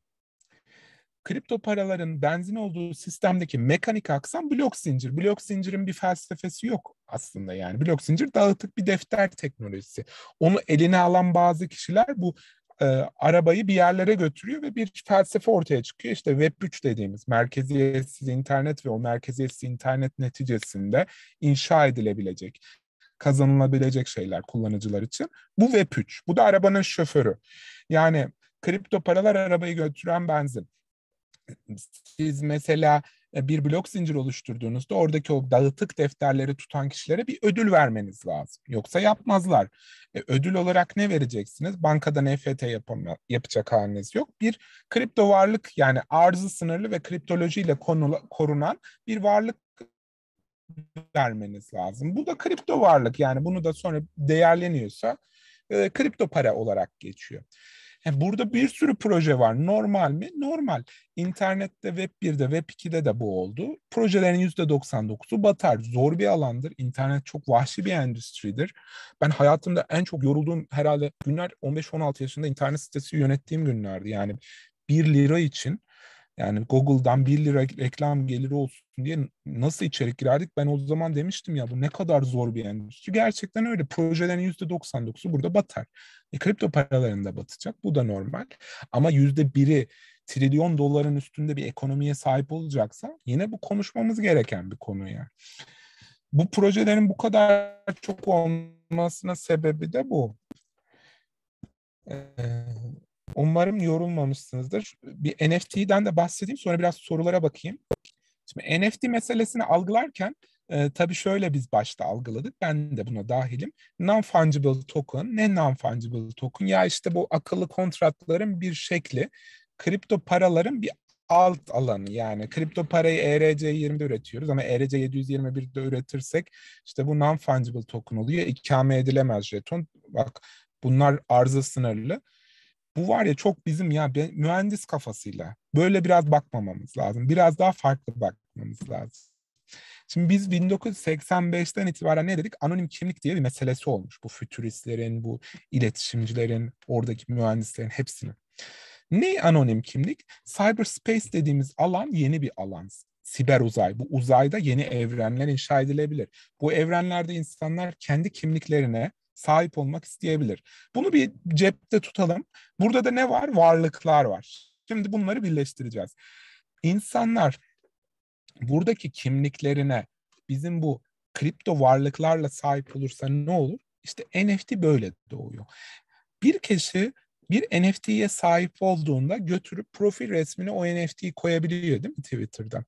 kripto paraların benzin olduğu sistemdeki mekanik aksam blok zincir. Blok zincirin bir felsefesi yok aslında yani. Blok zincir dağıtık bir defter teknolojisi. Onu eline alan bazı kişiler bu e, arabayı bir yerlere götürüyor ve bir felsefe ortaya çıkıyor. İşte Web3 dediğimiz merkeziyetsiz internet ve o merkeziyetsiz internet neticesinde inşa edilebilecek kazanılabilecek şeyler kullanıcılar için. Bu Web3. Bu da arabanın şoförü. Yani kripto paralar arabayı götüren benzin siz mesela e, bir blok zincir oluşturduğunuzda oradaki o dağıtık defterleri tutan kişilere bir ödül vermeniz lazım. Yoksa yapmazlar. E, ödül olarak ne vereceksiniz? Bankadan EFT yapama, yapacak haliniz yok. Bir kripto varlık yani arzı sınırlı ve kriptolojiyle konula, korunan bir varlık vermeniz lazım. Bu da kripto varlık yani bunu da sonra değerleniyorsa e, kripto para olarak geçiyor. Yani burada bir sürü proje var. Normal mi? Normal. İnternette Web 1'de, Web 2'de de bu oldu. Projelerin %99'u batar. Zor bir alandır. İnternet çok vahşi bir endüstridir. Ben hayatımda en çok yorulduğum herhalde günler 15-16 yaşında internet sitesi yönettiğim günlerdi. Yani 1 lira için yani Google'dan 1 lira reklam geliri olsun diye nasıl içerik girerdik? Ben o zaman demiştim ya bu ne kadar zor bir endüstri. Gerçekten öyle. Projelerin %99'u burada batar. E, kripto paralarında batacak. Bu da normal. Ama %1'i trilyon doların üstünde bir ekonomiye sahip olacaksa yine bu konuşmamız gereken bir konu ya Bu projelerin bu kadar çok olmasına sebebi de bu. Ee, Umarım yorulmamışsınızdır. Bir NFT'den de bahsedeyim sonra biraz sorulara bakayım. Şimdi NFT meselesini algılarken e, tabii şöyle biz başta algıladık. Ben de buna dahilim. Non-fungible token. Ne non-fungible token? Ya işte bu akıllı kontratların bir şekli. Kripto paraların bir alt alanı yani kripto parayı ERC20'de üretiyoruz ama ERC721'de üretirsek işte bu non-fungible token oluyor. İkame edilemez jeton. Bak bunlar arzı sınırlı. Bu var ya çok bizim ya mühendis kafasıyla. Böyle biraz bakmamamız lazım. Biraz daha farklı bakmamız lazım. Şimdi biz 1985'ten itibaren ne dedik? Anonim kimlik diye bir meselesi olmuş. Bu fütüristlerin, bu iletişimcilerin, oradaki mühendislerin hepsinin. Ne anonim kimlik? Cyberspace dediğimiz alan yeni bir alan. Siber uzay. Bu uzayda yeni evrenler inşa edilebilir. Bu evrenlerde insanlar kendi kimliklerine sahip olmak isteyebilir. Bunu bir cepte tutalım. Burada da ne var? Varlıklar var. Şimdi bunları birleştireceğiz. İnsanlar buradaki kimliklerine bizim bu kripto varlıklarla sahip olursa ne olur? İşte NFT böyle doğuyor. Bir kişi bir NFT'ye sahip olduğunda götürüp profil resmini o NFT'yi koyabiliyor değil mi Twitter'da?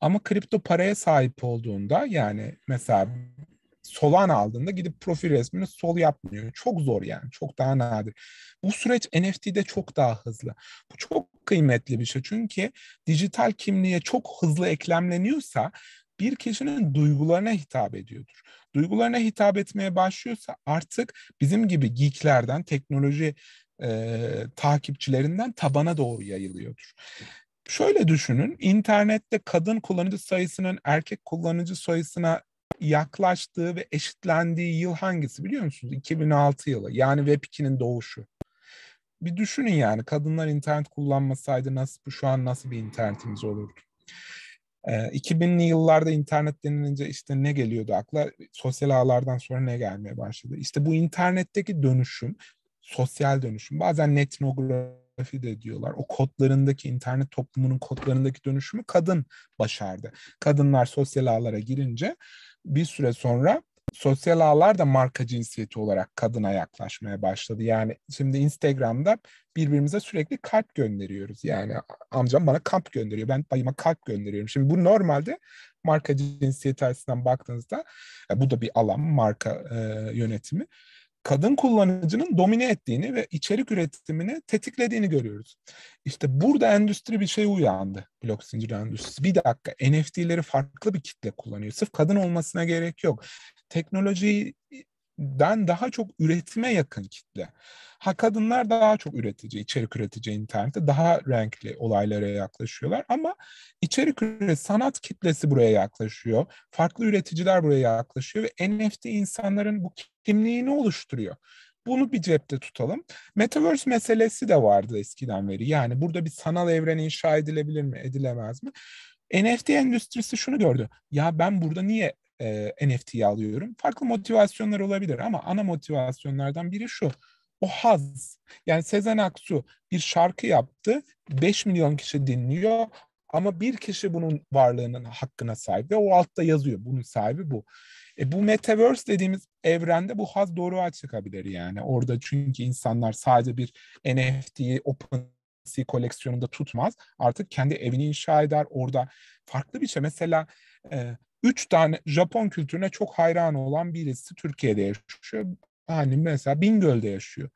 Ama kripto paraya sahip olduğunda yani mesela Solana aldığında gidip profil resmini sol yapmıyor. Çok zor yani. Çok daha nadir. Bu süreç NFT'de çok daha hızlı. Bu çok kıymetli bir şey. Çünkü dijital kimliğe çok hızlı eklemleniyorsa bir kişinin duygularına hitap ediyordur. Duygularına hitap etmeye başlıyorsa artık bizim gibi geeklerden, teknoloji e, takipçilerinden tabana doğru yayılıyordur. Şöyle düşünün, internette kadın kullanıcı sayısının erkek kullanıcı sayısına yaklaştığı ve eşitlendiği yıl hangisi biliyor musunuz? 2006 yılı. Yani Web2'nin doğuşu. Bir düşünün yani kadınlar internet kullanmasaydı nasıl bu şu an nasıl bir internetimiz olurdu? 2000'li ee, yıllarda internet denilince işte ne geliyordu akla? Sosyal ağlardan sonra ne gelmeye başladı? İşte bu internetteki dönüşüm, sosyal dönüşüm, bazen netnografi grafi de diyorlar. O kodlarındaki internet toplumunun kodlarındaki dönüşümü kadın başardı. Kadınlar sosyal ağlara girince bir süre sonra sosyal ağlar da marka cinsiyeti olarak kadına yaklaşmaya başladı. Yani şimdi Instagram'da birbirimize sürekli kalp gönderiyoruz. Yani amcam bana kalp gönderiyor, ben dayıma kalp gönderiyorum. Şimdi bu normalde marka cinsiyeti açısından baktığınızda e, bu da bir alan marka e, yönetimi kadın kullanıcının domine ettiğini ve içerik üretimini tetiklediğini görüyoruz. İşte burada endüstri bir şey uyandı. Blok zinciri endüstrisi. Bir dakika NFT'leri farklı bir kitle kullanıyor. Sırf kadın olmasına gerek yok. Teknolojiden daha çok üretime yakın kitle. Ha kadınlar daha çok üretici, içerik üretici internette daha renkli olaylara yaklaşıyorlar ama içerik üretici, sanat kitlesi buraya yaklaşıyor. Farklı üreticiler buraya yaklaşıyor ve NFT insanların bu kimliğini oluşturuyor. Bunu bir cepte tutalım. Metaverse meselesi de vardı eskiden beri. Yani burada bir sanal evren inşa edilebilir mi, edilemez mi? NFT endüstrisi şunu gördü. Ya ben burada niye e, NFT'yi alıyorum? Farklı motivasyonlar olabilir ama ana motivasyonlardan biri şu o haz. Yani Sezen Aksu bir şarkı yaptı. 5 milyon kişi dinliyor. Ama bir kişi bunun varlığının hakkına sahip ve o altta yazıyor. Bunun sahibi bu. E bu metaverse dediğimiz evrende bu haz doğruğa çıkabilir yani. Orada çünkü insanlar sadece bir NFT'yi open koleksiyonunda tutmaz. Artık kendi evini inşa eder. Orada farklı bir şey. Mesela e, üç tane Japon kültürüne çok hayran olan birisi Türkiye'de yaşıyor. Annem hani mesela Bingöl'de yaşıyor.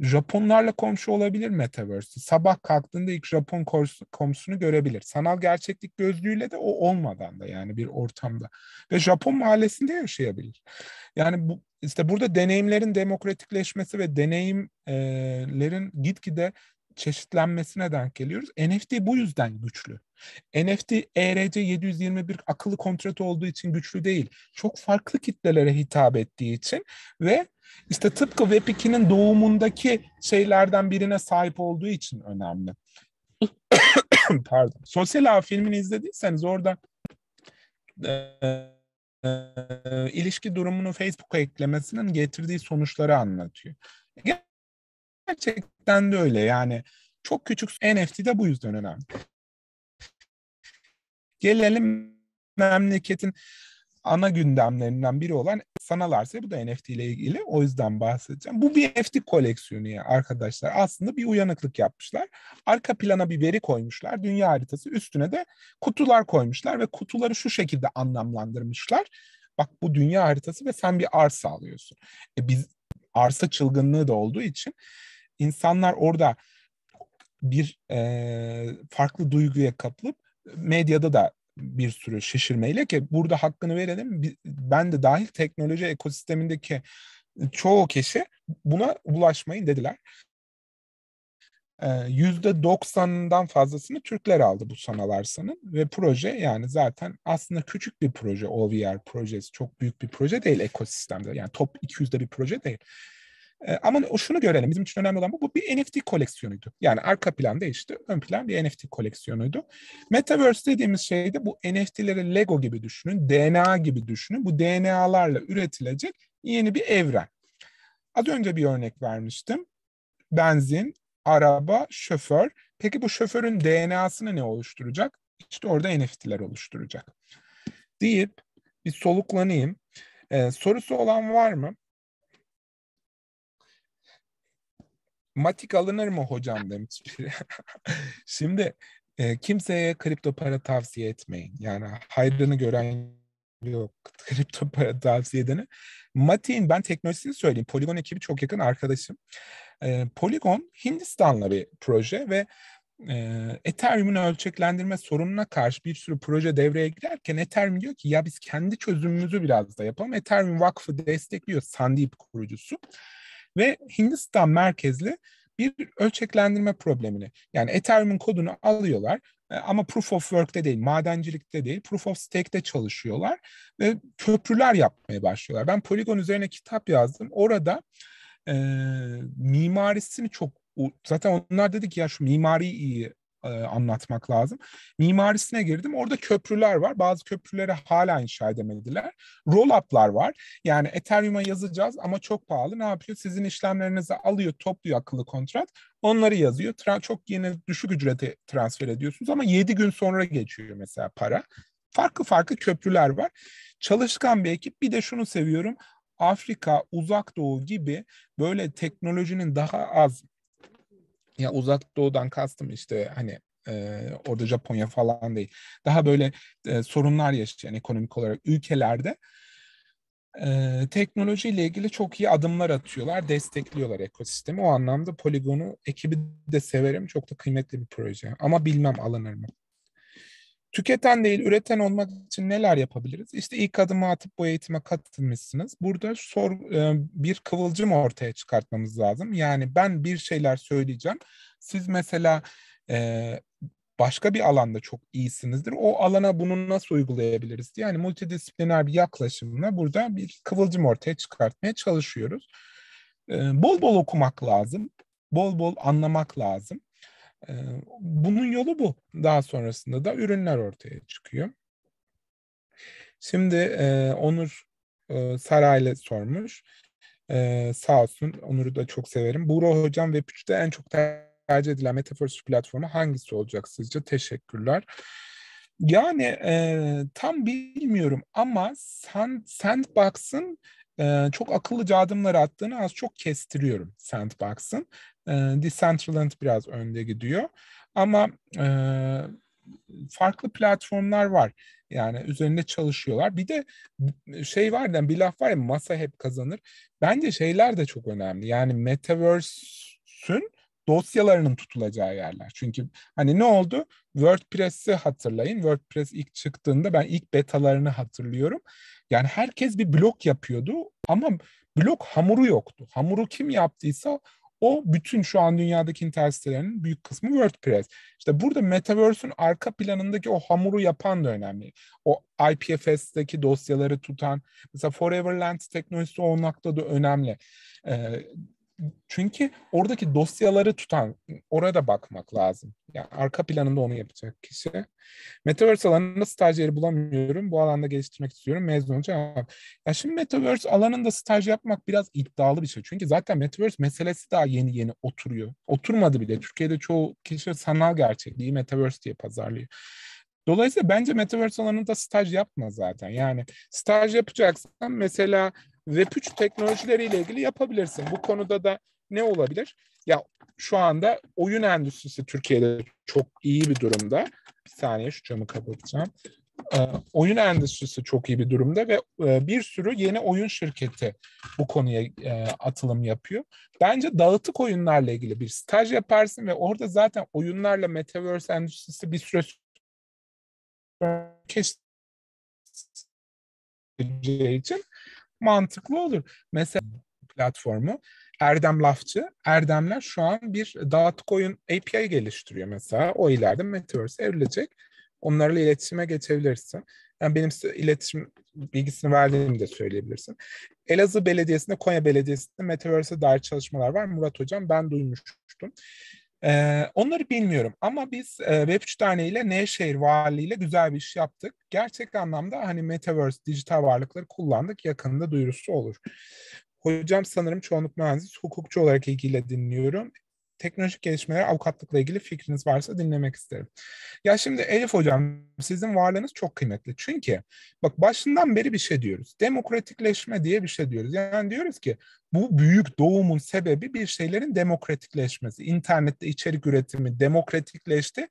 Japonlarla komşu olabilir Metaverse'i. Sabah kalktığında ilk Japon komşusunu görebilir. Sanal gerçeklik gözlüğüyle de o olmadan da yani bir ortamda. Ve Japon mahallesinde yaşayabilir. Yani bu, işte burada deneyimlerin demokratikleşmesi ve deneyimlerin gitgide çeşitlenmesine denk geliyoruz. NFT bu yüzden güçlü. NFT ERC 721 akıllı kontratı olduğu için güçlü değil. Çok farklı kitlelere hitap ettiği için ve işte tıpkı Web2'nin doğumundaki şeylerden birine sahip olduğu için önemli. Pardon. Sosyal ağ filmini izlediyseniz orada e, e, ilişki durumunu Facebook'a eklemesinin getirdiği sonuçları anlatıyor. Gerçekten de öyle yani çok küçük NFT de bu yüzden önemli. Gelelim memleketin ana gündemlerinden biri olan sanal arsa bu da NFT ile ilgili o yüzden bahsedeceğim. Bu bir NFT koleksiyonu ya arkadaşlar. Aslında bir uyanıklık yapmışlar. Arka plana bir veri koymuşlar. Dünya haritası üstüne de kutular koymuşlar ve kutuları şu şekilde anlamlandırmışlar. Bak bu dünya haritası ve sen bir arsa alıyorsun. E biz arsa çılgınlığı da olduğu için insanlar orada bir e, farklı duyguya kapılıp medyada da bir sürü şişirmeyle ki burada hakkını verelim ben de dahil teknoloji ekosistemindeki çoğu kişi buna ulaşmayın dediler. %90'ından e, fazlasını Türkler aldı bu sanal arsanın ve proje yani zaten aslında küçük bir proje OVR projesi çok büyük bir proje değil ekosistemde yani top 200'de bir proje değil. Ee, ama o şunu görelim. Bizim için önemli olan bu. Bu bir NFT koleksiyonuydu. Yani arka plan değişti. Ön plan bir NFT koleksiyonuydu. Metaverse dediğimiz şey de bu NFT'leri Lego gibi düşünün. DNA gibi düşünün. Bu DNA'larla üretilecek yeni bir evren. Az önce bir örnek vermiştim. Benzin, araba, şoför. Peki bu şoförün DNA'sını ne oluşturacak? İşte orada NFT'ler oluşturacak. Deyip bir soluklanayım. Ee, sorusu olan var mı? matik alınır mı hocam demiş biri. Şimdi e, kimseye kripto para tavsiye etmeyin. Yani hayrını gören yok kripto para tavsiye edeni. Matik'in ben teknolojisini söyleyeyim. Polygon ekibi çok yakın arkadaşım. E, Polygon Hindistan'la bir proje ve e, Ethereum'un ölçeklendirme sorununa karşı bir sürü proje devreye girerken Ethereum diyor ki ya biz kendi çözümümüzü biraz da yapalım. Ethereum Vakfı destekliyor Sandip kurucusu ve Hindistan merkezli bir ölçeklendirme problemini. Yani Ethereum'un kodunu alıyorlar e, ama proof of work'te değil, madencilikte değil, proof of stake'te çalışıyorlar ve köprüler yapmaya başlıyorlar. Ben Polygon üzerine kitap yazdım. Orada e, mimarisini çok zaten onlar dedi ki ya şu mimari iyi e, anlatmak lazım. Mimarisine girdim. Orada köprüler var. Bazı köprüleri hala inşa edemediler. Roll-up'lar var. Yani Ethereum'a yazacağız ama çok pahalı. Ne yapıyor? Sizin işlemlerinizi alıyor, topluyor akıllı kontrat. Onları yazıyor. Tra- çok yeni düşük ücrete transfer ediyorsunuz ama 7 gün sonra geçiyor mesela para. Farklı farklı köprüler var. Çalışkan bir ekip. Bir de şunu seviyorum. Afrika, Uzak Doğu gibi böyle teknolojinin daha az ya uzak doğudan kastım işte hani e, orada Japonya falan değil. Daha böyle e, sorunlar yaşayan ekonomik olarak ülkelerde e, teknolojiyle ilgili çok iyi adımlar atıyorlar, destekliyorlar ekosistemi. O anlamda Polygon'u ekibi de severim. Çok da kıymetli bir proje. Ama bilmem alınır mı? Tüketen değil, üreten olmak için neler yapabiliriz? İşte ilk adımı atıp bu eğitime katılmışsınız. Burada sor, e, bir kıvılcım ortaya çıkartmamız lazım. Yani ben bir şeyler söyleyeceğim. Siz mesela e, başka bir alanda çok iyisinizdir. O alana bunu nasıl uygulayabiliriz? Yani multidisipliner bir yaklaşımla burada bir kıvılcım ortaya çıkartmaya çalışıyoruz. E, bol bol okumak lazım. Bol bol anlamak lazım. Bunun yolu bu. Daha sonrasında da ürünler ortaya çıkıyor. Şimdi Onur e, Saray'la sormuş. sağ olsun. Onur'u da çok severim. Buğra Hocam ve Püç'te en çok tercih edilen Metaverse platformu hangisi olacak sizce? Teşekkürler. Yani e, tam bilmiyorum ama Sand, Sandbox'ın e, çok akıllıca adımlar attığını az çok kestiriyorum Sandbox'ın. E, Decentraland biraz önde gidiyor. Ama e, farklı platformlar var. Yani üzerinde çalışıyorlar. Bir de şey var yani bir laf var ya masa hep kazanır. Bence şeyler de çok önemli. Yani Metaverse'ün dosyalarının tutulacağı yerler. Çünkü hani ne oldu? WordPress'i hatırlayın. WordPress ilk çıktığında ben ilk betalarını hatırlıyorum. Yani herkes bir blok yapıyordu ama blok hamuru yoktu. Hamuru kim yaptıysa o bütün şu an dünyadaki internet sitelerinin büyük kısmı WordPress. İşte burada Metaverse'ün arka planındaki o hamuru yapan da önemli. O IPFS'deki dosyaları tutan, mesela Foreverland teknolojisi o noktada da önemli. Ee, çünkü oradaki dosyaları tutan, oraya da bakmak lazım. Yani arka planında onu yapacak kişi. Metaverse alanında stajyeri bulamıyorum. Bu alanda geliştirmek istiyorum. Mezun olacağım. Ya şimdi Metaverse alanında staj yapmak biraz iddialı bir şey. Çünkü zaten Metaverse meselesi daha yeni yeni oturuyor. Oturmadı bile. Türkiye'de çoğu kişi sanal gerçekliği Metaverse diye pazarlıyor. Dolayısıyla bence Metaverse alanında staj yapma zaten. Yani staj yapacaksan mesela Web 3 teknolojileriyle ilgili yapabilirsin. Bu konuda da ne olabilir? Ya şu anda oyun endüstrisi Türkiye'de çok iyi bir durumda. Bir saniye şu camı kapatacağım. E, oyun endüstrisi çok iyi bir durumda ve e, bir sürü yeni oyun şirketi bu konuya e, atılım yapıyor. Bence dağıtık oyunlarla ilgili bir staj yaparsın ve orada zaten oyunlarla metaverse endüstrisi bir süre keseceği için mantıklı olur. Mesela platformu Erdem Lafçı. Erdemler şu an bir dağıtık API geliştiriyor mesela. O ileride Metaverse evrilecek. Onlarla iletişime geçebilirsin. Yani benim iletişim bilgisini verdiğimi de söyleyebilirsin. Elazığ Belediyesi'nde, Konya Belediyesi'nde Metaverse'e dair çalışmalar var. Murat Hocam ben duymuştum. E, onları bilmiyorum ama biz e, Web3 ile Nevşehir Valiliği ile güzel bir iş yaptık. Gerçek anlamda hani Metaverse, dijital varlıkları kullandık. Yakında duyurusu olur. Hocam sanırım çoğunluk mühendis, hukukçu olarak ilgili dinliyorum teknolojik gelişmeler avukatlıkla ilgili fikriniz varsa dinlemek isterim. Ya şimdi Elif Hocam sizin varlığınız çok kıymetli. Çünkü bak başından beri bir şey diyoruz. Demokratikleşme diye bir şey diyoruz. Yani diyoruz ki bu büyük doğumun sebebi bir şeylerin demokratikleşmesi. İnternette içerik üretimi demokratikleşti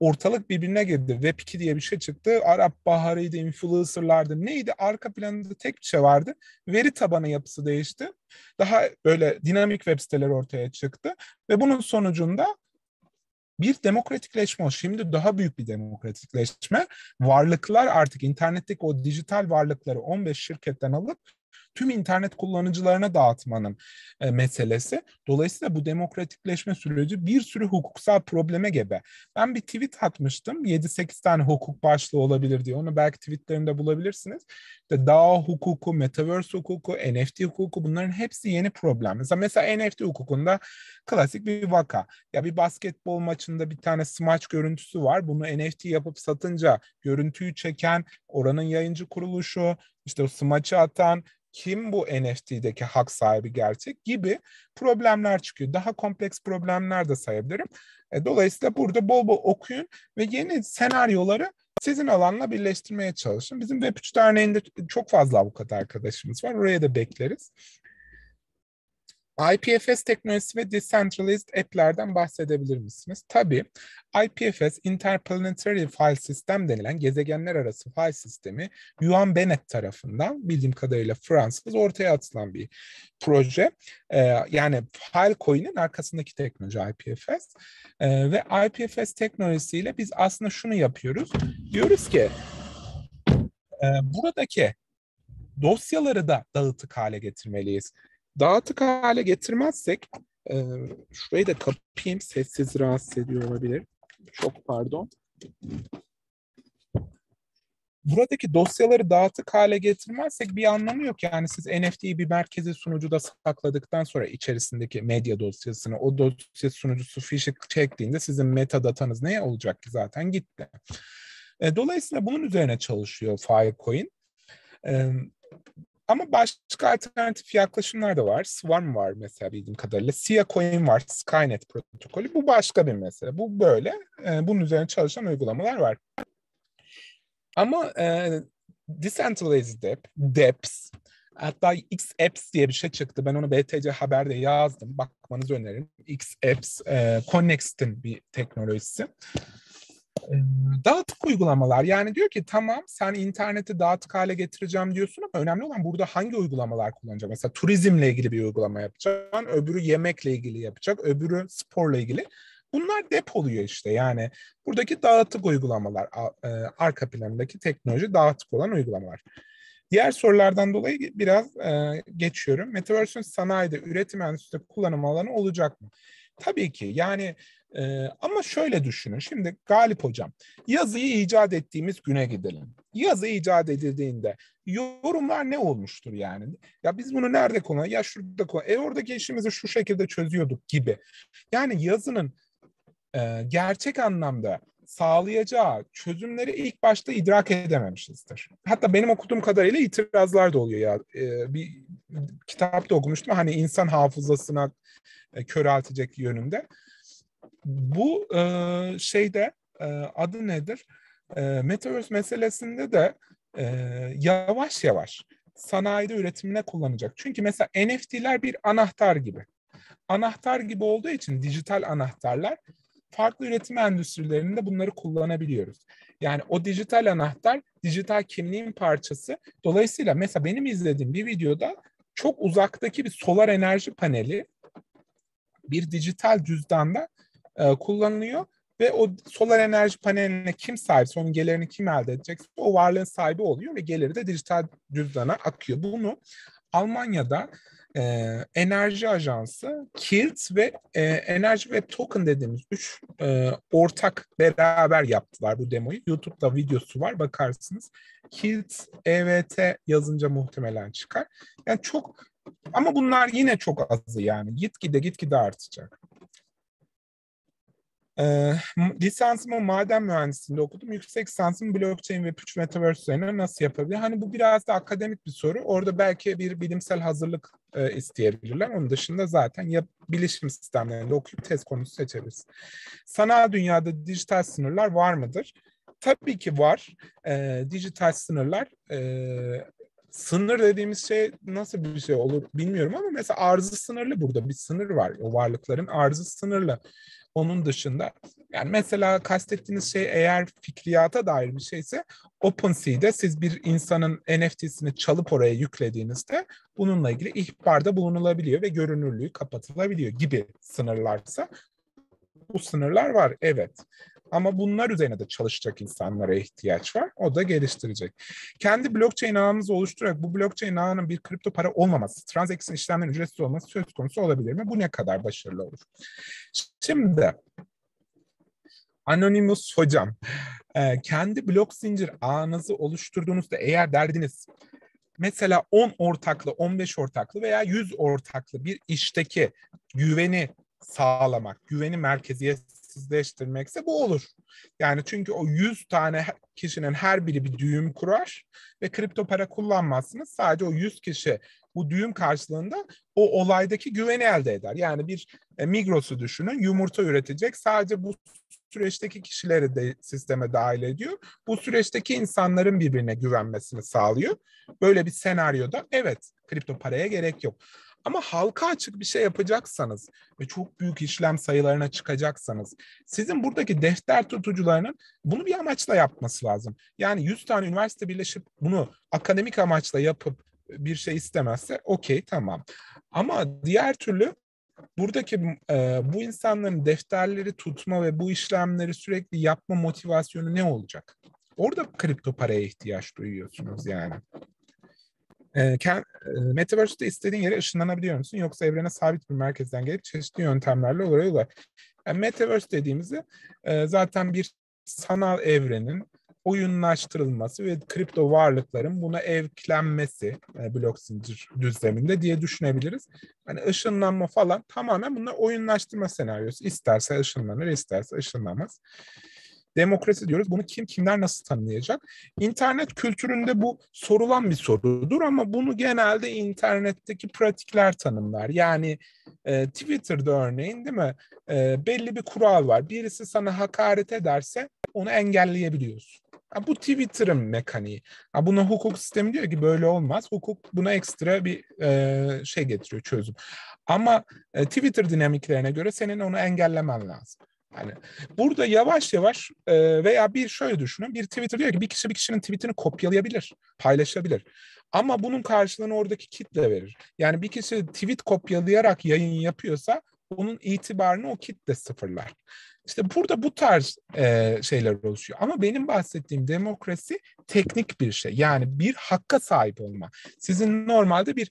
ortalık birbirine girdi. Web 2 diye bir şey çıktı. Arap Baharı'ydı, influencer'lardı. Neydi? Arka planında tek bir şey vardı. Veri tabanı yapısı değişti. Daha böyle dinamik web siteleri ortaya çıktı. Ve bunun sonucunda bir demokratikleşme o. Şimdi daha büyük bir demokratikleşme. Varlıklar artık internetteki o dijital varlıkları 15 şirketten alıp tüm internet kullanıcılarına dağıtmanın e, meselesi. Dolayısıyla bu demokratikleşme süreci bir sürü hukuksal probleme gebe. Ben bir tweet atmıştım. 7-8 tane hukuk başlığı olabilir diye. Onu belki tweetlerinde bulabilirsiniz. İşte DAO hukuku, Metaverse hukuku, NFT hukuku bunların hepsi yeni problem. Mesela, mesela NFT hukukunda klasik bir vaka. Ya bir basketbol maçında bir tane smaç görüntüsü var. Bunu NFT yapıp satınca görüntüyü çeken oranın yayıncı kuruluşu, işte o smaçı atan kim bu NFT'deki hak sahibi gerçek gibi problemler çıkıyor. Daha kompleks problemler de sayabilirim. E, dolayısıyla burada bol bol okuyun ve yeni senaryoları sizin alanla birleştirmeye çalışın. Bizim Web3 Derneği'nde çok fazla avukat arkadaşımız var. Oraya da bekleriz. IPFS teknolojisi ve decentralized app'lerden bahsedebilir misiniz? Tabii. IPFS, Interplanetary File System denilen gezegenler arası file sistemi Yuan Bennett tarafından bildiğim kadarıyla Fransız ortaya atılan bir proje. Ee, yani Coin'in arkasındaki teknoloji IPFS. Ee, ve IPFS teknolojisiyle biz aslında şunu yapıyoruz. Diyoruz ki e, buradaki dosyaları da dağıtık hale getirmeliyiz dağıtık hale getirmezsek e, şurayı da kapayım sessiz rahatsız ediyor olabilir. Çok pardon. Buradaki dosyaları dağıtık hale getirmezsek bir anlamı yok. Yani siz NFT'yi bir merkezi sunucuda sakladıktan sonra içerisindeki medya dosyasını o dosya sunucusu fişek çektiğinde sizin metadatanız ne olacak ki zaten gitti. E, dolayısıyla bunun üzerine çalışıyor Filecoin. E, ama başka alternatif yaklaşımlar da var. Swarm var mesela bildiğim kadarıyla. Sia Coin var, Skynet protokolü. Bu başka bir mesele. Bu böyle. Ee, bunun üzerine çalışan uygulamalar var. Ama e, Decentralized Dep, DEPS, hatta XApps diye bir şey çıktı. Ben onu BTC Haber'de yazdım. Bakmanızı öneririm. XApps, e, Connext'in bir teknolojisi dağıtık uygulamalar. Yani diyor ki tamam sen interneti dağıtık hale getireceğim diyorsun ama önemli olan burada hangi uygulamalar kullanacağım. Mesela turizmle ilgili bir uygulama yapacaksın, öbürü yemekle ilgili yapacak, öbürü sporla ilgili. Bunlar depoluyor işte yani buradaki dağıtık uygulamalar, arka planındaki teknoloji dağıtık olan uygulamalar. Diğer sorulardan dolayı biraz geçiyorum. Metaverse'ün sanayide üretim endüstri kullanım alanı olacak mı? Tabii ki yani e, ama şöyle düşünün. Şimdi Galip Hocam yazıyı icat ettiğimiz güne gidelim. Yazı icat edildiğinde yorumlar ne olmuştur yani? Ya biz bunu nerede konu? Ya şurada konu. E oradaki işimizi şu şekilde çözüyorduk gibi. Yani yazının e, gerçek anlamda sağlayacağı çözümleri ilk başta idrak edememişizdir. Hatta benim okuduğum kadarıyla itirazlar da oluyor ya. E, bir kitapta okumuştum hani insan hafızasına e, köreltecek yönünde. Bu e, şeyde e, adı nedir? E, Metaverse meselesinde de e, yavaş yavaş sanayide üretimine kullanacak. Çünkü mesela NFT'ler bir anahtar gibi. Anahtar gibi olduğu için dijital anahtarlar farklı üretim endüstrilerinde bunları kullanabiliyoruz. Yani o dijital anahtar dijital kimliğin parçası. Dolayısıyla mesela benim izlediğim bir videoda çok uzaktaki bir solar enerji paneli bir dijital cüzdanda e, kullanılıyor ve o solar enerji paneline kim sahipse onun gelirini kim elde edecekse o varlığın sahibi oluyor ve geliri de dijital cüzdana akıyor. Bunu Almanya'da e, enerji ajansı, Kilt ve e, enerji ve token dediğimiz üç e, ortak beraber yaptılar bu demoyu. YouTube'da videosu var bakarsınız. Kilt EVT yazınca muhtemelen çıkar. Yani çok ama bunlar yine çok azı yani. Gitgide gitgide artacak. E, lisansımı maden mühendisliğinde okudum. Yüksek lisansımı blockchain ve 3 metaverse üzerine nasıl yapabilir? Hani bu biraz da akademik bir soru. Orada belki bir bilimsel hazırlık e, isteyebilirler. Onun dışında zaten ya bilişim sistemlerinde okuyup tez konusu seçebiliriz. Sanal dünyada dijital sınırlar var mıdır? Tabii ki var. E, dijital sınırlar e, sınır dediğimiz şey nasıl bir şey olur bilmiyorum ama mesela arzı sınırlı burada bir sınır var. O varlıkların arzı sınırlı. Onun dışında yani mesela kastettiğiniz şey eğer fikriyata dair bir şeyse OpenSea'de siz bir insanın NFT'sini çalıp oraya yüklediğinizde bununla ilgili ihbarda bulunulabiliyor ve görünürlüğü kapatılabiliyor gibi sınırlarsa bu sınırlar var evet. Ama bunlar üzerine de çalışacak insanlara ihtiyaç var. O da geliştirecek. Kendi blockchain ağımızı oluşturarak bu blockchain ağının bir kripto para olmaması, transaction işlemlerin ücretsiz olması söz konusu olabilir mi? Bu ne kadar başarılı olur? Şimdi Anonymous hocam, e, kendi blok zincir ağınızı oluşturduğunuzda eğer derdiniz mesela 10 ortaklı, 15 ortaklı veya 100 ortaklı bir işteki güveni sağlamak, güveni merkeziye değersizleştirmekse bu olur. Yani çünkü o 100 tane kişinin her biri bir düğüm kurar ve kripto para kullanmazsınız. Sadece o 100 kişi bu düğüm karşılığında o olaydaki güveni elde eder. Yani bir e, Migros'u düşünün yumurta üretecek sadece bu süreçteki kişileri de sisteme dahil ediyor. Bu süreçteki insanların birbirine güvenmesini sağlıyor. Böyle bir senaryoda evet kripto paraya gerek yok. Ama halka açık bir şey yapacaksanız ve çok büyük işlem sayılarına çıkacaksanız sizin buradaki defter tutucularının bunu bir amaçla yapması lazım. Yani 100 tane üniversite birleşip bunu akademik amaçla yapıp bir şey istemezse okey tamam. Ama diğer türlü buradaki e, bu insanların defterleri tutma ve bu işlemleri sürekli yapma motivasyonu ne olacak? Orada kripto paraya ihtiyaç duyuyorsunuz yani. Ee, e, Metaverse'de istediğin yere ışınlanabiliyor musun? Yoksa evrene sabit bir merkezden gelip çeşitli yöntemlerle oraya ulaş. Yani Metaverse dediğimizi e, zaten bir sanal evrenin oyunlaştırılması ve kripto varlıkların buna evklenmesi e, blok zincir düzleminde diye düşünebiliriz. Hani ışınlanma falan tamamen bunlar oyunlaştırma senaryosu. İsterse ışınlanır, isterse ışınlanmaz demokrasi diyoruz. Bunu kim kimler nasıl tanımlayacak? İnternet kültüründe bu sorulan bir sorudur ama bunu genelde internetteki pratikler tanımlar. Yani e, Twitter'da örneğin değil mi? E, belli bir kural var. Birisi sana hakaret ederse onu engelleyebiliyorsun. Ha, bu Twitter'ın mekaniği. Ha, buna hukuk sistemi diyor ki böyle olmaz. Hukuk buna ekstra bir e, şey getiriyor çözüm. Ama e, Twitter dinamiklerine göre senin onu engellemen lazım. Yani burada yavaş yavaş e, veya bir şöyle düşünün. Bir Twitter diyor ki bir kişi bir kişinin tweetini kopyalayabilir, paylaşabilir. Ama bunun karşılığını oradaki kitle verir. Yani bir kişi tweet kopyalayarak yayın yapıyorsa onun itibarını o kitle sıfırlar. İşte burada bu tarz e, şeyler oluşuyor. Ama benim bahsettiğim demokrasi teknik bir şey. Yani bir hakka sahip olma. Sizin normalde bir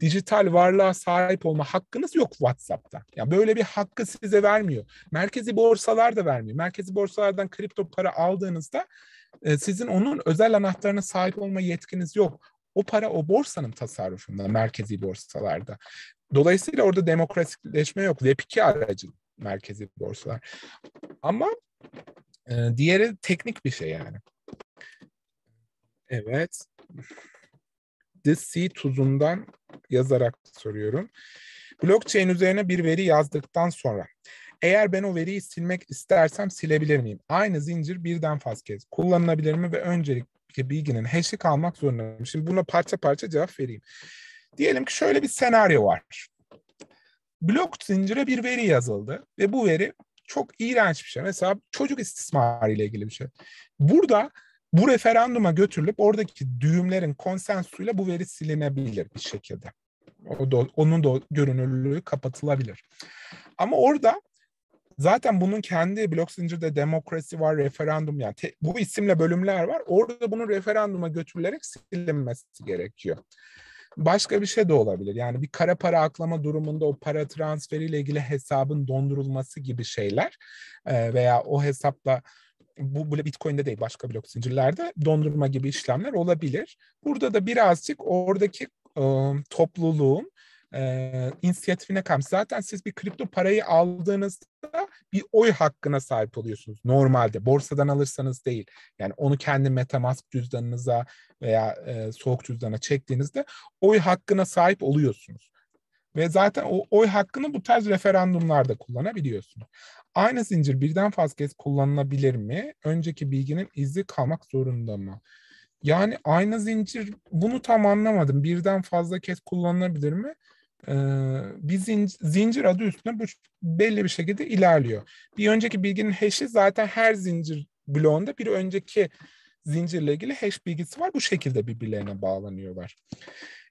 dijital varlığa sahip olma hakkınız yok WhatsApp'ta. Yani böyle bir hakkı size vermiyor. Merkezi borsalar da vermiyor. Merkezi borsalardan kripto para aldığınızda e, sizin onun özel anahtarına sahip olma yetkiniz yok. O para o borsanın tasarrufunda, merkezi borsalarda. Dolayısıyla orada demokratikleşme yok. Web2 aracı merkezi borsalar. Ama e, diğeri teknik bir şey yani. Evet. The Sea tuzundan yazarak soruyorum. Blockchain üzerine bir veri yazdıktan sonra eğer ben o veriyi silmek istersem silebilir miyim? Aynı zincir birden fazla kez kullanılabilir mi ve öncelikle bilginin hash'i kalmak zorunda mı? Şimdi buna parça parça cevap vereyim. Diyelim ki şöyle bir senaryo var blok zincire bir veri yazıldı ve bu veri çok iğrenç bir şey. Mesela çocuk istismarı ile ilgili bir şey. Burada bu referanduma götürülüp oradaki düğümlerin konsensüyle bu veri silinebilir bir şekilde. O da, onun da görünürlüğü kapatılabilir. Ama orada zaten bunun kendi blok zincirde demokrasi var, referandum yani te, bu isimle bölümler var. Orada bunun referanduma götürülerek silinmesi gerekiyor. Başka bir şey de olabilir. Yani bir kara para aklama durumunda o para transferiyle ilgili hesabın dondurulması gibi şeyler e, veya o hesapla bu böyle Bitcoin'de değil başka blok zincirlerde dondurma gibi işlemler olabilir. Burada da birazcık oradaki e, topluluğun e, inisiyatifine kalmış. Zaten siz bir kripto parayı aldığınızda bir oy hakkına sahip oluyorsunuz normalde. Borsadan alırsanız değil. Yani onu kendi Metamask cüzdanınıza veya e, soğuk cüzdana çektiğinizde oy hakkına sahip oluyorsunuz. Ve zaten o oy hakkını bu tarz referandumlarda kullanabiliyorsunuz. Aynı zincir birden fazla kez kullanılabilir mi? Önceki bilginin izi kalmak zorunda mı? Yani aynı zincir bunu tam anlamadım. Birden fazla kez kullanılabilir mi? Ee, bir zincir, zincir adı üstünde bu belli bir şekilde ilerliyor. Bir önceki bilginin hash'i zaten her zincir bloğunda bir önceki zincirle ilgili hash bilgisi var. Bu şekilde birbirlerine bağlanıyorlar.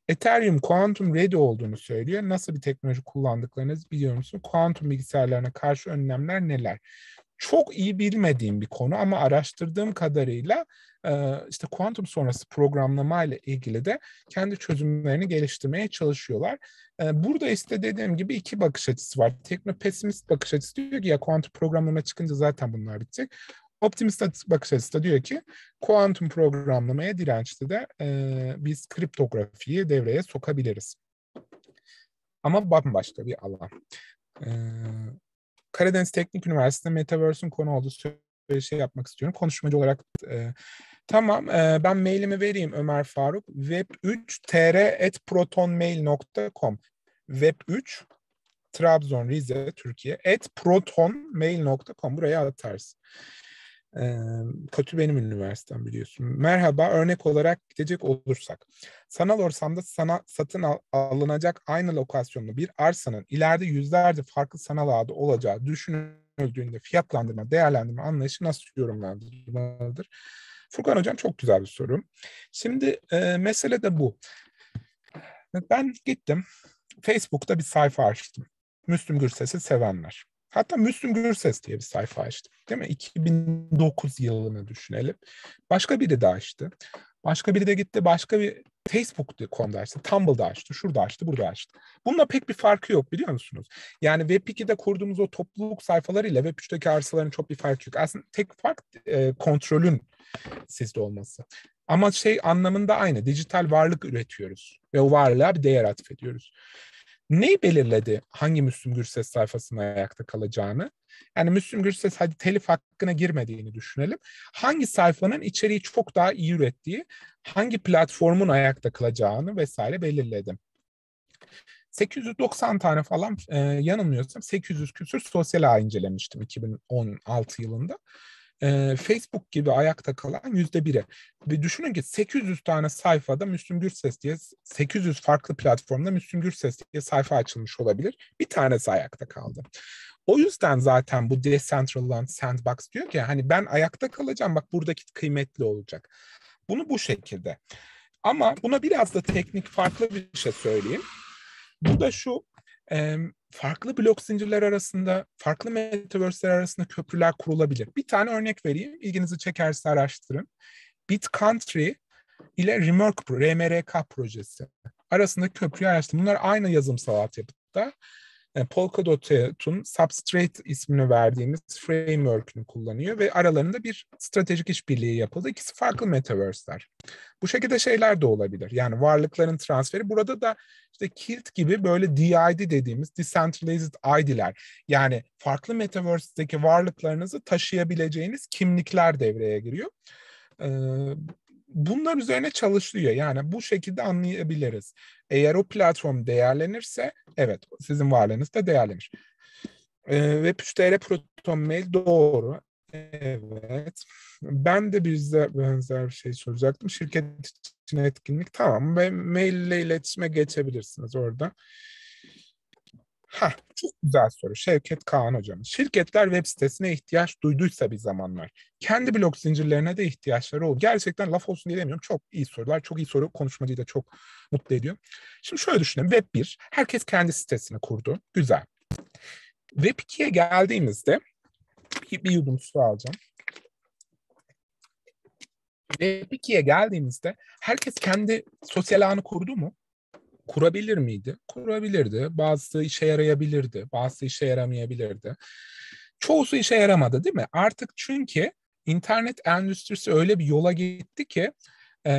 Ethereum quantum ready olduğunu söylüyor. Nasıl bir teknoloji kullandıklarınızı biliyor musun? Quantum bilgisayarlarına karşı önlemler neler? çok iyi bilmediğim bir konu ama araştırdığım kadarıyla e, işte kuantum sonrası programlama ile ilgili de kendi çözümlerini geliştirmeye çalışıyorlar. E, burada işte dediğim gibi iki bakış açısı var. pesimist bakış açısı diyor ki ya kuantum programlama çıkınca zaten bunlar bitecek. Optimist bakış açısı da diyor ki kuantum programlamaya dirençli de e, biz kriptografiyi devreye sokabiliriz. Ama bambaşka bir alan. E, Karadeniz Teknik Üniversitesi Metaverse'ün konu olduğu şey yapmak istiyorum. Konuşmacı olarak e, tamam e, ben mailimi vereyim Ömer Faruk. web3tr@protonmail.com. Web3 Trabzon, Rize, Türkiye. @protonmail.com buraya atarsın. E, kötü benim üniversitem biliyorsun. Merhaba örnek olarak gidecek olursak. Sanal ortamda sana, satın al, alınacak aynı lokasyonlu bir arsanın ileride yüzlerce farklı sanal adı olacağı düşünüldüğünde fiyatlandırma, değerlendirme anlayışı nasıl yorumlandırılmalıdır? Furkan Hocam çok güzel bir soru. Şimdi e, mesele de bu. Ben gittim. Facebook'ta bir sayfa açtım. Müslüm Gürses'i sevenler. Hatta Müslüm Gürses diye bir sayfa açtım. Değil mi? 2009 yılını düşünelim. Başka biri de açtı. Başka biri de gitti başka bir Facebook.com'da açtı, Tumble'da açtı, şurada açtı, burada açtı. Bununla pek bir farkı yok biliyor musunuz? Yani Web2'de kurduğumuz o topluluk sayfalarıyla Web3'teki arsaların çok bir farkı yok. Aslında tek fark e, kontrolün sizde olması. Ama şey anlamında aynı. Dijital varlık üretiyoruz ve o varlığa bir değer atfediyoruz. Neyi belirledi hangi Müslüm Gürses sayfasının ayakta kalacağını? Yani Müslüm Gürses hadi telif hakkına girmediğini düşünelim. Hangi sayfanın içeriği çok daha iyi ürettiği, hangi platformun ayakta kalacağını vesaire belirledim. 890 tane falan e, yanılmıyorsam 800 küsür sosyal ağ incelemiştim 2016 yılında e, Facebook gibi ayakta kalan yüzde biri. Ve düşünün ki 800 tane sayfada Müslüm Gürses diye 800 farklı platformda Müslüm Gürses diye sayfa açılmış olabilir. Bir tanesi ayakta kaldı. O yüzden zaten bu Decentraland Sandbox diyor ki hani ben ayakta kalacağım bak buradaki kıymetli olacak. Bunu bu şekilde. Ama buna biraz da teknik farklı bir şey söyleyeyim. Bu da şu e, farklı blok zincirler arasında, farklı metaverse'ler arasında köprüler kurulabilir. Bir tane örnek vereyim, ilginizi çekerse araştırın. BitCountry ile Remark, RMRK projesi arasında köprü araştırın. Bunlar aynı yazımsal altyapıda. E, Polkadot'un Substrate ismini verdiğimiz framework'ünü kullanıyor ve aralarında bir stratejik işbirliği yapıldı. İkisi farklı metaverse'ler. Bu şekilde şeyler de olabilir. Yani varlıkların transferi burada da işte Kilt gibi böyle DID dediğimiz Decentralized ID'ler yani farklı metaverse'deki varlıklarınızı taşıyabileceğiniz kimlikler devreye giriyor bunlar üzerine çalışılıyor. Yani bu şekilde anlayabiliriz. Eğer o platform değerlenirse evet sizin varlığınız da değerlenir. Ee, ve Püştere Proton Mail doğru. Evet. Ben de bize benzer bir şey soracaktım. Şirket için etkinlik tamam ve maille iletişime geçebilirsiniz orada. Ha, çok güzel soru Şevket Kaan hocam. Şirketler web sitesine ihtiyaç duyduysa bir zamanlar, kendi blok zincirlerine de ihtiyaçları oldu. Gerçekten laf olsun diye demiyorum. Çok iyi sorular, çok iyi soru. Konuşmacıyı da çok mutlu ediyor. Şimdi şöyle düşünelim. Web 1, herkes kendi sitesini kurdu. Güzel. Web 2'ye geldiğimizde bir, bir yudum su alacağım. Web 2'ye geldiğimizde herkes kendi sosyal ağını kurdu mu? kurabilir miydi? Kurabilirdi. Bazısı işe yarayabilirdi, bazısı işe yaramayabilirdi. Çoğusu işe yaramadı değil mi? Artık çünkü internet endüstrisi öyle bir yola gitti ki e,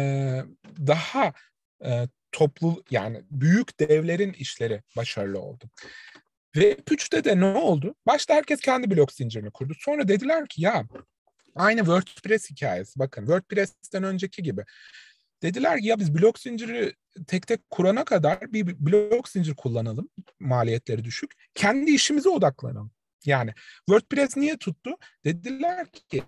daha e, toplu yani büyük devlerin işleri başarılı oldu. Web 3'te de ne oldu? Başta herkes kendi blok zincirini kurdu. Sonra dediler ki ya aynı WordPress hikayesi bakın WordPress'ten önceki gibi. Dediler ki ya biz blok zinciri tek tek kurana kadar bir blok zincir kullanalım. Maliyetleri düşük. Kendi işimize odaklanalım. Yani WordPress niye tuttu? Dediler ki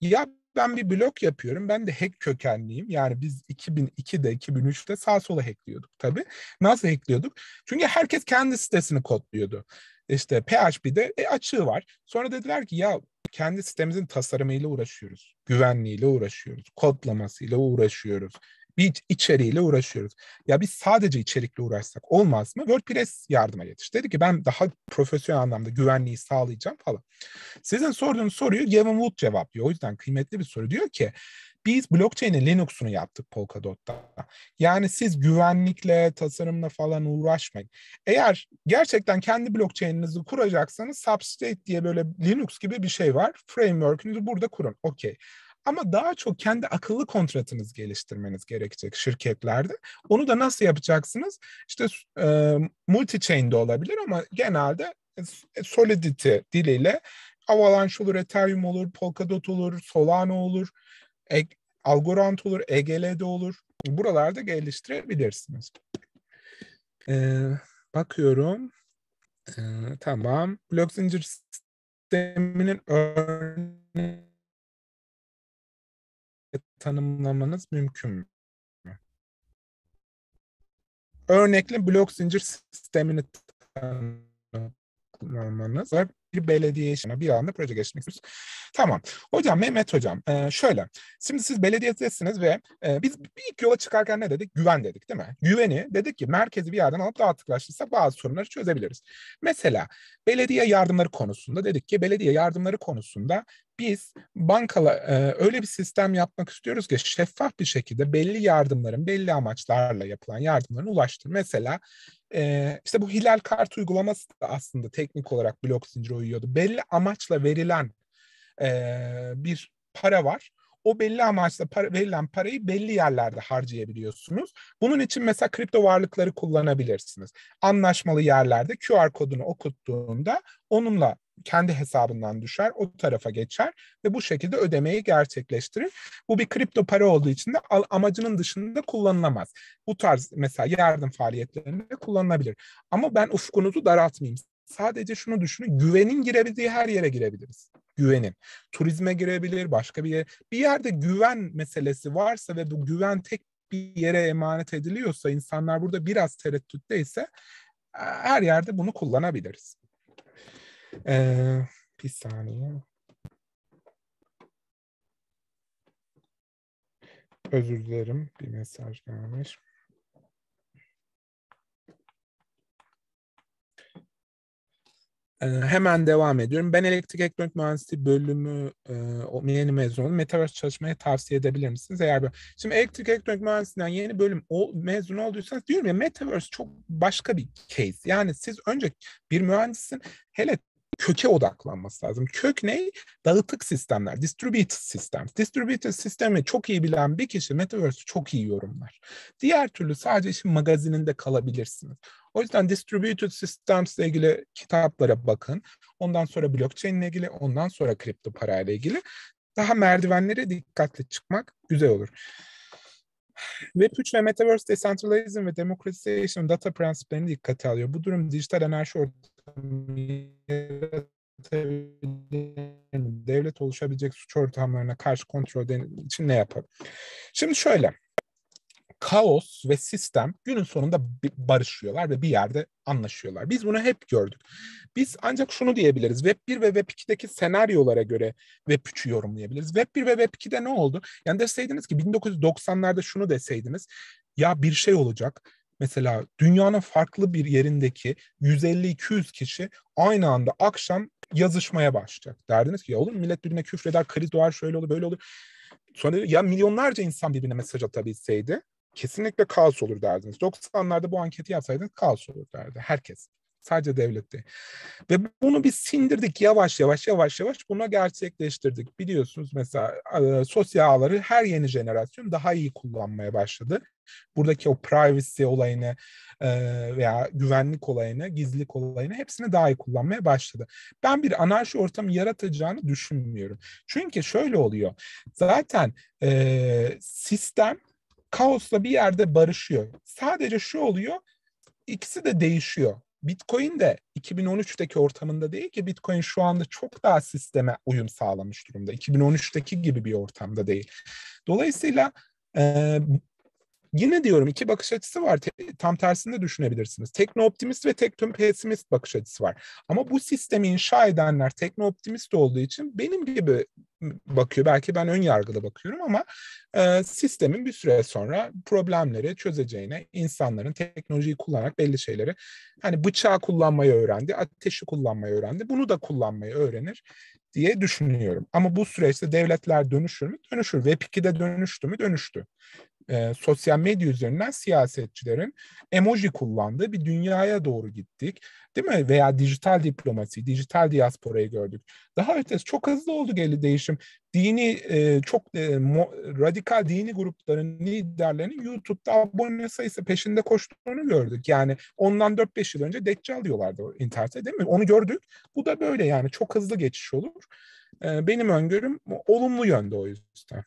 ya ben bir blok yapıyorum. Ben de hack kökenliyim. Yani biz 2002'de, 2003'te sağ sola hackliyorduk tabii. Nasıl hackliyorduk? Çünkü herkes kendi sitesini kodluyordu. İşte PHP'de e, açığı var. Sonra dediler ki ya kendi sitemizin tasarımıyla uğraşıyoruz. Güvenliğiyle uğraşıyoruz. Kodlamasıyla uğraşıyoruz bir içeriğiyle uğraşıyoruz. Ya biz sadece içerikle uğraşsak olmaz mı? WordPress yardıma yetiş. Dedi ki ben daha profesyonel anlamda güvenliği sağlayacağım falan. Sizin sorduğunuz soruyu Gavin Wood cevaplıyor. O yüzden kıymetli bir soru. Diyor ki biz blockchain'in Linux'unu yaptık Polkadot'ta. Yani siz güvenlikle, tasarımla falan uğraşmayın. Eğer gerçekten kendi blockchain'inizi kuracaksanız Substate diye böyle Linux gibi bir şey var. Framework'ünüzü burada kurun. Okey. Ama daha çok kendi akıllı kontratınız geliştirmeniz gerekecek şirketlerde. Onu da nasıl yapacaksınız? İşte e, multi-chain'de olabilir ama genelde e, e, Solidity diliyle Avalanche olur, Ethereum olur, Polkadot olur, Solana olur, e, Algorand olur, EGL'de olur. Buralarda geliştirebilirsiniz. Ee, bakıyorum. Ee, tamam. Blok zincir sisteminin örneği tanımlamanız mümkün mü? Örnekle blok zincir sistemini tanımlamanız var. Bir belediye işine bir anda proje geçmek istiyoruz. Tamam. Hocam Mehmet Hocam e, şöyle. Şimdi siz belediyedesiniz ve e, biz ilk yola çıkarken ne dedik? Güven dedik değil mi? Güveni dedik ki merkezi bir yerden alıp dağıtıklaştırsak bazı sorunları çözebiliriz. Mesela belediye yardımları konusunda dedik ki belediye yardımları konusunda biz bankala e, öyle bir sistem yapmak istiyoruz ki şeffaf bir şekilde belli yardımların belli amaçlarla yapılan yardımların ulaştır. Mesela ee, işte bu hilal kart uygulaması da aslında teknik olarak blok zincire uyuyordu. Belli amaçla verilen e, bir para var. O belli amaçla para, verilen parayı belli yerlerde harcayabiliyorsunuz. Bunun için mesela kripto varlıkları kullanabilirsiniz. Anlaşmalı yerlerde QR kodunu okuttuğunda onunla kendi hesabından düşer, o tarafa geçer ve bu şekilde ödemeyi gerçekleştirir. Bu bir kripto para olduğu için de amacının dışında kullanılamaz. Bu tarz mesela yardım faaliyetlerinde kullanılabilir. Ama ben ufkunuzu daraltmayayım. Sadece şunu düşünün, güvenin girebildiği her yere girebiliriz. Güvenin. Turizme girebilir, başka bir yere. Bir yerde güven meselesi varsa ve bu güven tek bir yere emanet ediliyorsa, insanlar burada biraz tereddütte ise e, her yerde bunu kullanabiliriz. Ee, bir saniye. Özür dilerim. Bir mesaj gelmiş. Ee, hemen devam ediyorum. Ben elektrik elektronik mühendisliği bölümü e, yeni mezun. Metaverse çalışmaya tavsiye edebilir misiniz? Eğer böyle. Şimdi elektrik elektronik mühendisliğinden yeni bölüm o, mezun olduysanız diyorum ya Metaverse çok başka bir case. Yani siz önce bir mühendisin hele köke odaklanması lazım. Kök ne? Dağıtık sistemler, distributed sistem. Distributed sistemi çok iyi bilen bir kişi Metaverse'ü çok iyi yorumlar. Diğer türlü sadece işin magazininde kalabilirsiniz. O yüzden distributed systems ile ilgili kitaplara bakın. Ondan sonra blockchain ile ilgili, ondan sonra kripto para ile ilgili. Daha merdivenlere dikkatli çıkmak güzel olur. Web3 ve Metaverse Decentralizm ve Democratization data prensiplerini dikkate alıyor. Bu durum dijital enerji ortamı devlet oluşabilecek suç ortamlarına karşı kontrol için ne yapar? Şimdi şöyle, kaos ve sistem günün sonunda barışıyorlar ve bir yerde anlaşıyorlar. Biz bunu hep gördük. Biz ancak şunu diyebiliriz. Web 1 ve Web 2'deki senaryolara göre Web 3'ü yorumlayabiliriz. Web 1 ve Web 2'de ne oldu? Yani deseydiniz ki 1990'larda şunu deseydiniz. Ya bir şey olacak Mesela dünyanın farklı bir yerindeki 150-200 kişi aynı anda akşam yazışmaya başlayacak. Derdiniz ki ya olur mu millet birbirine küfreder, kriz doğar, şöyle olur, böyle olur. Sonra ya milyonlarca insan birbirine mesaj atabilseydi kesinlikle kaos olur derdiniz. 90'larda bu anketi yapsaydınız kaos olur derdi herkes. Sadece devlette. Ve bunu biz sindirdik yavaş yavaş yavaş yavaş buna gerçekleştirdik. Biliyorsunuz mesela e, sosyal ağları her yeni jenerasyon daha iyi kullanmaya başladı. Buradaki o privacy olayını e, veya güvenlik olayını, gizlilik olayını hepsini daha iyi kullanmaya başladı. Ben bir anarşi ortamı yaratacağını düşünmüyorum. Çünkü şöyle oluyor. Zaten e, sistem kaosla bir yerde barışıyor. Sadece şu oluyor, ikisi de değişiyor. Bitcoin de 2013'teki ortamında değil ki Bitcoin şu anda çok daha sisteme uyum sağlamış durumda. 2013'teki gibi bir ortamda değil. Dolayısıyla e, Yine diyorum iki bakış açısı var. Te- tam tersini de düşünebilirsiniz. Tekno-optimist ve tekno-pesimist bakış açısı var. Ama bu sistemi inşa edenler tekno-optimist olduğu için benim gibi bakıyor. Belki ben ön yargılı bakıyorum ama e, sistemin bir süre sonra problemleri çözeceğine, insanların teknolojiyi kullanarak belli şeyleri hani bıçağı kullanmayı öğrendi, ateşi kullanmayı öğrendi. Bunu da kullanmayı öğrenir diye düşünüyorum. Ama bu süreçte devletler dönüşür mü? Dönüşür. Web 2'de dönüştü mü? Dönüştü e, sosyal medya üzerinden siyasetçilerin emoji kullandığı bir dünyaya doğru gittik. Değil mi? Veya dijital diplomasi, dijital diasporayı gördük. Daha ötesi çok hızlı oldu geli değişim. Dini e, çok e, mo, radikal dini grupların liderlerinin YouTube'da abone sayısı peşinde koştuğunu gördük. Yani ondan 4-5 yıl önce Deccal diyorlardı internette değil mi? Onu gördük. Bu da böyle yani çok hızlı geçiş olur. E, benim öngörüm olumlu yönde o yüzden.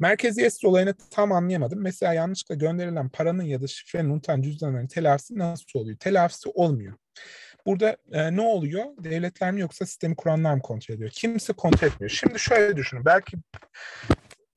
Merkeziyetsiz olayını tam anlayamadım. Mesela yanlışlıkla gönderilen paranın ya da şifrenin unutan cüzdanların telafisi nasıl oluyor? Telafisi olmuyor. Burada e, ne oluyor? Devletler mi yoksa sistemi kuranlar mı kontrol ediyor? Kimse kontrol etmiyor. Şimdi şöyle düşünün. Belki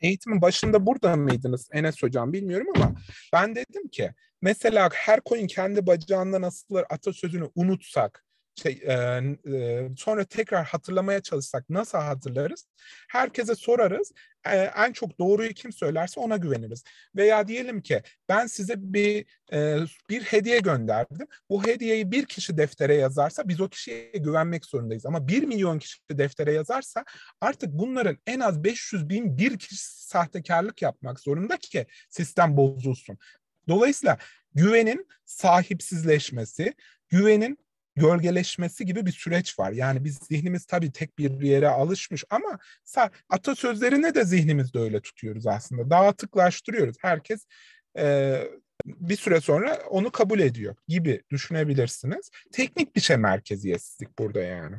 eğitimin başında burada mıydınız Enes Hocam bilmiyorum ama ben dedim ki mesela her koyun kendi bacağından asılır atasözünü unutsak şey, e, sonra tekrar hatırlamaya çalışsak nasıl hatırlarız? Herkese sorarız. E, en çok doğruyu kim söylerse ona güveniriz. Veya diyelim ki ben size bir e, bir hediye gönderdim. Bu hediyeyi bir kişi deftere yazarsa biz o kişiye güvenmek zorundayız. Ama bir milyon kişi deftere yazarsa artık bunların en az 500 bin bir kişi sahtekarlık yapmak zorunda ki sistem bozulsun. Dolayısıyla güvenin sahipsizleşmesi, güvenin gölgeleşmesi gibi bir süreç var. Yani biz zihnimiz tabii tek bir yere alışmış ama atasözlerini de zihnimizde öyle tutuyoruz aslında. Dağıtıklaştırıyoruz. Herkes e, bir süre sonra onu kabul ediyor gibi düşünebilirsiniz. Teknik bir şey merkeziyetsizlik burada yani.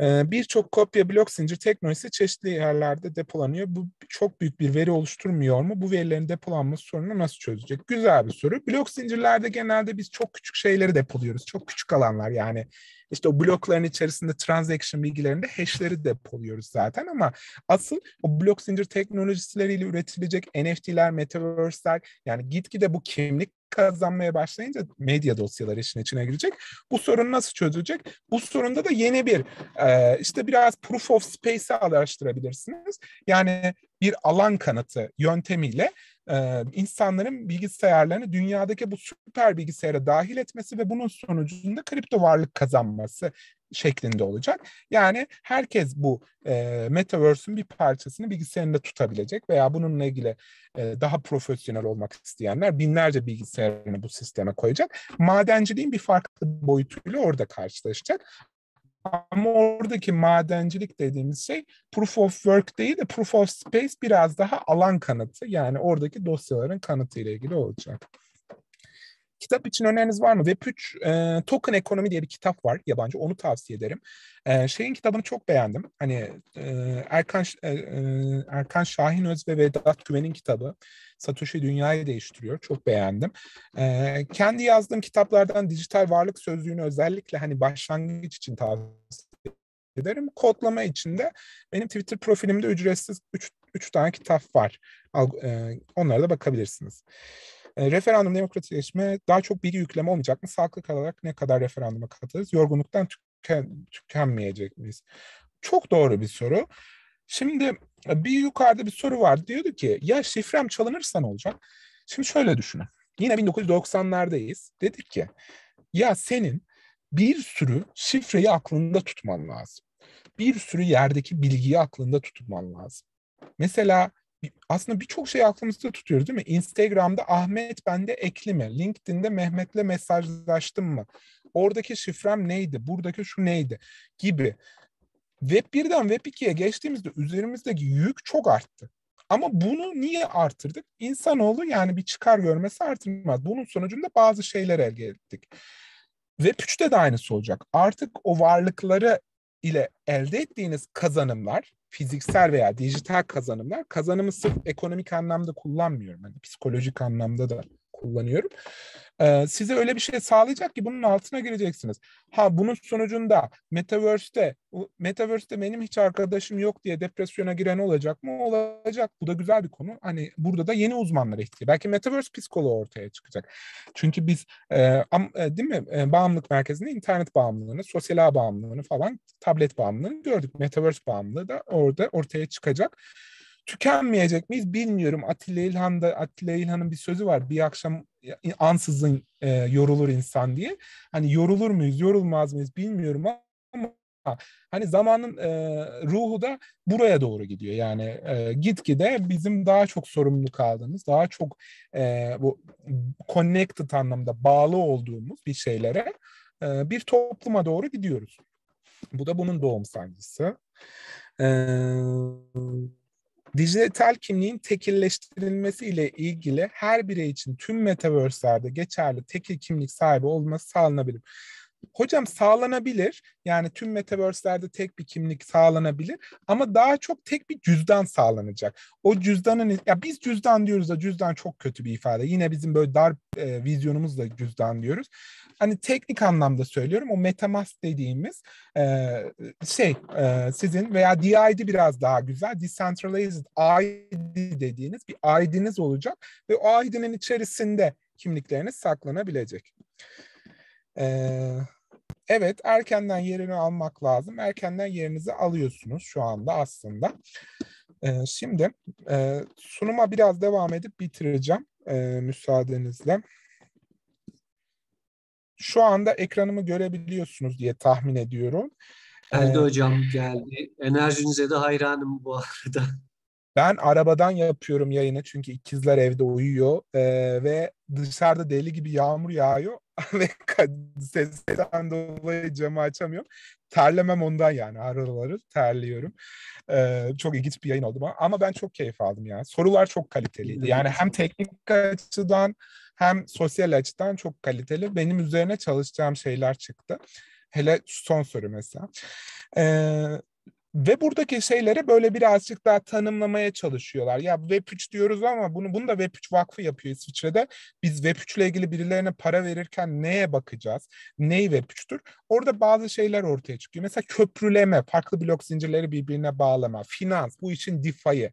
Ee, birçok kopya blok zincir teknolojisi çeşitli yerlerde depolanıyor. Bu çok büyük bir veri oluşturmuyor mu? Bu verilerin depolanması sorunu nasıl çözecek? Güzel bir soru. Blok zincirlerde genelde biz çok küçük şeyleri depoluyoruz. Çok küçük alanlar yani işte o blokların içerisinde transaction bilgilerinde hashleri depoluyoruz zaten ama asıl o blok zincir teknolojileriyle üretilecek NFT'ler, metaverse'ler yani gitgide bu kimlik kazanmaya başlayınca medya dosyaları işin içine girecek. Bu sorun nasıl çözülecek? Bu sorunda da yeni bir e, işte biraz proof of space'i araştırabilirsiniz. Yani bir alan kanıtı yöntemiyle e, insanların bilgisayarlarını dünyadaki bu süper bilgisayara dahil etmesi ve bunun sonucunda kripto varlık kazanması şeklinde olacak. Yani herkes bu e, Metaverse'ün bir parçasını bilgisayarında tutabilecek veya bununla ilgili e, daha profesyonel olmak isteyenler binlerce bilgisayarını bu sisteme koyacak. Madenciliğin bir farklı boyutuyla orada karşılaşacak. Ama oradaki madencilik dediğimiz şey proof of work değil de proof of space biraz daha alan kanıtı. Yani oradaki dosyaların kanıtı ile ilgili olacak. Kitap için öneriniz var mı? Web3 e, Token Ekonomi diye bir kitap var yabancı. Onu tavsiye ederim. E, şeyin kitabını çok beğendim. Hani e, Erkan e, e, Erkan Şahinöz ve Vedat Güven'in kitabı. Satoshi Dünyayı Değiştiriyor. Çok beğendim. E, kendi yazdığım kitaplardan dijital varlık sözlüğünü özellikle hani başlangıç için tavsiye ederim. Kodlama için de benim Twitter profilimde ücretsiz 3 tane kitap var. Al, e, onlara da bakabilirsiniz. E, referandum demokratikleşme daha çok bir yükleme olmayacak mı? Sağlıklı kalarak ne kadar referanduma katılırız? Yorgunluktan tüken, tükenmeyecek miyiz? Çok doğru bir soru. Şimdi e, bir yukarıda bir soru var. Diyordu ki ya şifrem çalınırsa ne olacak? Şimdi şöyle düşünün. Yine 1990'lardayız. Dedik ki ya senin bir sürü şifreyi aklında tutman lazım. Bir sürü yerdeki bilgiyi aklında tutman lazım. Mesela aslında birçok şey aklımızda tutuyoruz değil mi? Instagram'da Ahmet bende ekli mi? LinkedIn'de Mehmet'le mesajlaştım mı? Oradaki şifrem neydi? Buradaki şu neydi? Gibi. Web 1'den Web 2'ye geçtiğimizde üzerimizdeki yük çok arttı. Ama bunu niye artırdık? İnsanoğlu yani bir çıkar görmesi artırmaz. Bunun sonucunda bazı şeyler elde ettik. Web 3'te de aynısı olacak. Artık o varlıkları ile elde ettiğiniz kazanımlar fiziksel veya dijital kazanımlar kazanımı sırf ekonomik anlamda kullanmıyorum. Hani psikolojik anlamda da kullanıyorum e, size öyle bir şey sağlayacak ki bunun altına gireceksiniz. Ha bunun sonucunda Metaverse'te Metaverse'te benim hiç arkadaşım yok diye depresyona giren olacak mı? Olacak. Bu da güzel bir konu. Hani burada da yeni uzmanlara ihtiyaç. Belki Metaverse psikoloğu ortaya çıkacak. Çünkü biz e, am, e, değil mi? E, bağımlılık merkezinde internet bağımlılığını, sosyal bağımlılığını falan, tablet bağımlılığını gördük. Metaverse bağımlılığı da orada ortaya çıkacak tükenmeyecek miyiz bilmiyorum. Atilla İlhan da Atilla İlhan'ın bir sözü var. Bir akşam ansızın e, yorulur insan diye. Hani yorulur muyuz, yorulmaz mıyız bilmiyorum ama hani zamanın e, ruhu da buraya doğru gidiyor. Yani e, gitgide bizim daha çok sorumlu kaldığımız, daha çok e, bu connected anlamda bağlı olduğumuz bir şeylere e, bir topluma doğru gidiyoruz. Bu da bunun doğum sancısı. Ee, Dijital kimliğin tekilleştirilmesi ile ilgili her birey için tüm metaverse'lerde geçerli tekil kimlik sahibi olması sağlanabilir. Hocam sağlanabilir. Yani tüm metaverse'lerde tek bir kimlik sağlanabilir ama daha çok tek bir cüzdan sağlanacak. O cüzdanın ya biz cüzdan diyoruz da cüzdan çok kötü bir ifade. Yine bizim böyle dar e, vizyonumuzla cüzdan diyoruz. Hani teknik anlamda söylüyorum o metamask dediğimiz e, şey e, sizin veya DID biraz daha güzel decentralized ID dediğiniz bir ID'niz olacak ve o ID'nin içerisinde kimlikleriniz saklanabilecek. Eee evet erkenden yerini almak lazım. Erkenden yerinizi alıyorsunuz şu anda aslında. Ee, şimdi e, sunuma biraz devam edip bitireceğim e, müsaadenizle. Şu anda ekranımı görebiliyorsunuz diye tahmin ediyorum. Geldi ee, hocam geldi. Enerjinize de hayranım bu arada. Ben arabadan yapıyorum yayını çünkü ikizler evde uyuyor e, ve dışarıda deli gibi yağmur yağıyor ve sesten dolayı camı açamıyorum. Terlemem ondan yani harıl terliyorum. E, çok ilginç bir yayın oldu ama ben çok keyif aldım ya. Sorular çok kaliteliydi. Yani hem teknik açıdan hem sosyal açıdan çok kaliteli benim üzerine çalışacağım şeyler çıktı. Hele son soru mesela. Ee, ve buradaki şeyleri böyle birazcık daha tanımlamaya çalışıyorlar. Ya Web3 diyoruz ama bunu, bunu da Web3 Vakfı yapıyor İsviçre'de. Biz Web3 ile ilgili birilerine para verirken neye bakacağız? neyi Web3'tür? Orada bazı şeyler ortaya çıkıyor. Mesela köprüleme, farklı blok zincirleri birbirine bağlama, finans, bu işin DeFi'yi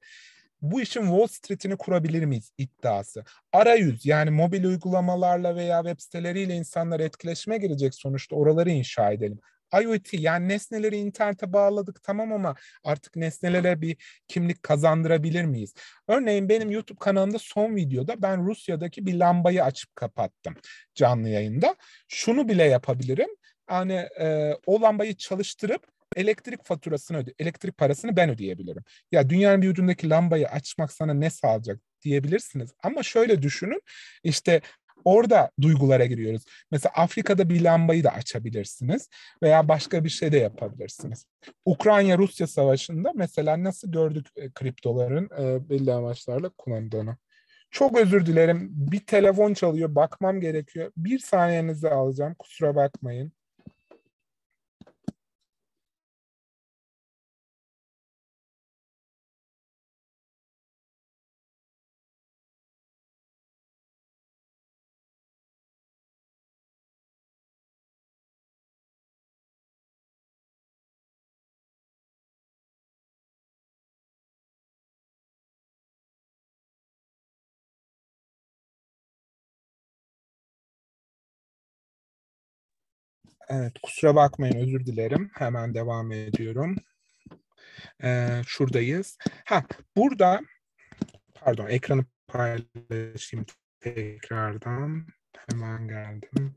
bu işin Wall Street'ini kurabilir miyiz iddiası. Arayüz yani mobil uygulamalarla veya web siteleriyle insanlar etkileşime girecek sonuçta oraları inşa edelim. IoT yani nesneleri internete bağladık tamam ama artık nesnelere bir kimlik kazandırabilir miyiz? Örneğin benim YouTube kanalımda son videoda ben Rusya'daki bir lambayı açıp kapattım canlı yayında. Şunu bile yapabilirim. Yani e, o lambayı çalıştırıp elektrik faturasını, elektrik parasını ben ödeyebilirim. Ya dünyanın bir ucundaki lambayı açmak sana ne sağlayacak diyebilirsiniz. Ama şöyle düşünün işte orada duygulara giriyoruz. Mesela Afrika'da bir lambayı da açabilirsiniz veya başka bir şey de yapabilirsiniz. Ukrayna-Rusya savaşında mesela nasıl gördük e, kriptoların e, belli amaçlarla kullanıldığını. Çok özür dilerim. Bir telefon çalıyor. Bakmam gerekiyor. Bir saniyenizi alacağım. Kusura bakmayın. Evet, kusura bakmayın özür dilerim. Hemen devam ediyorum. Ee, şuradayız. Ha, burada pardon ekranı paylaşayım tekrardan. Hemen geldim.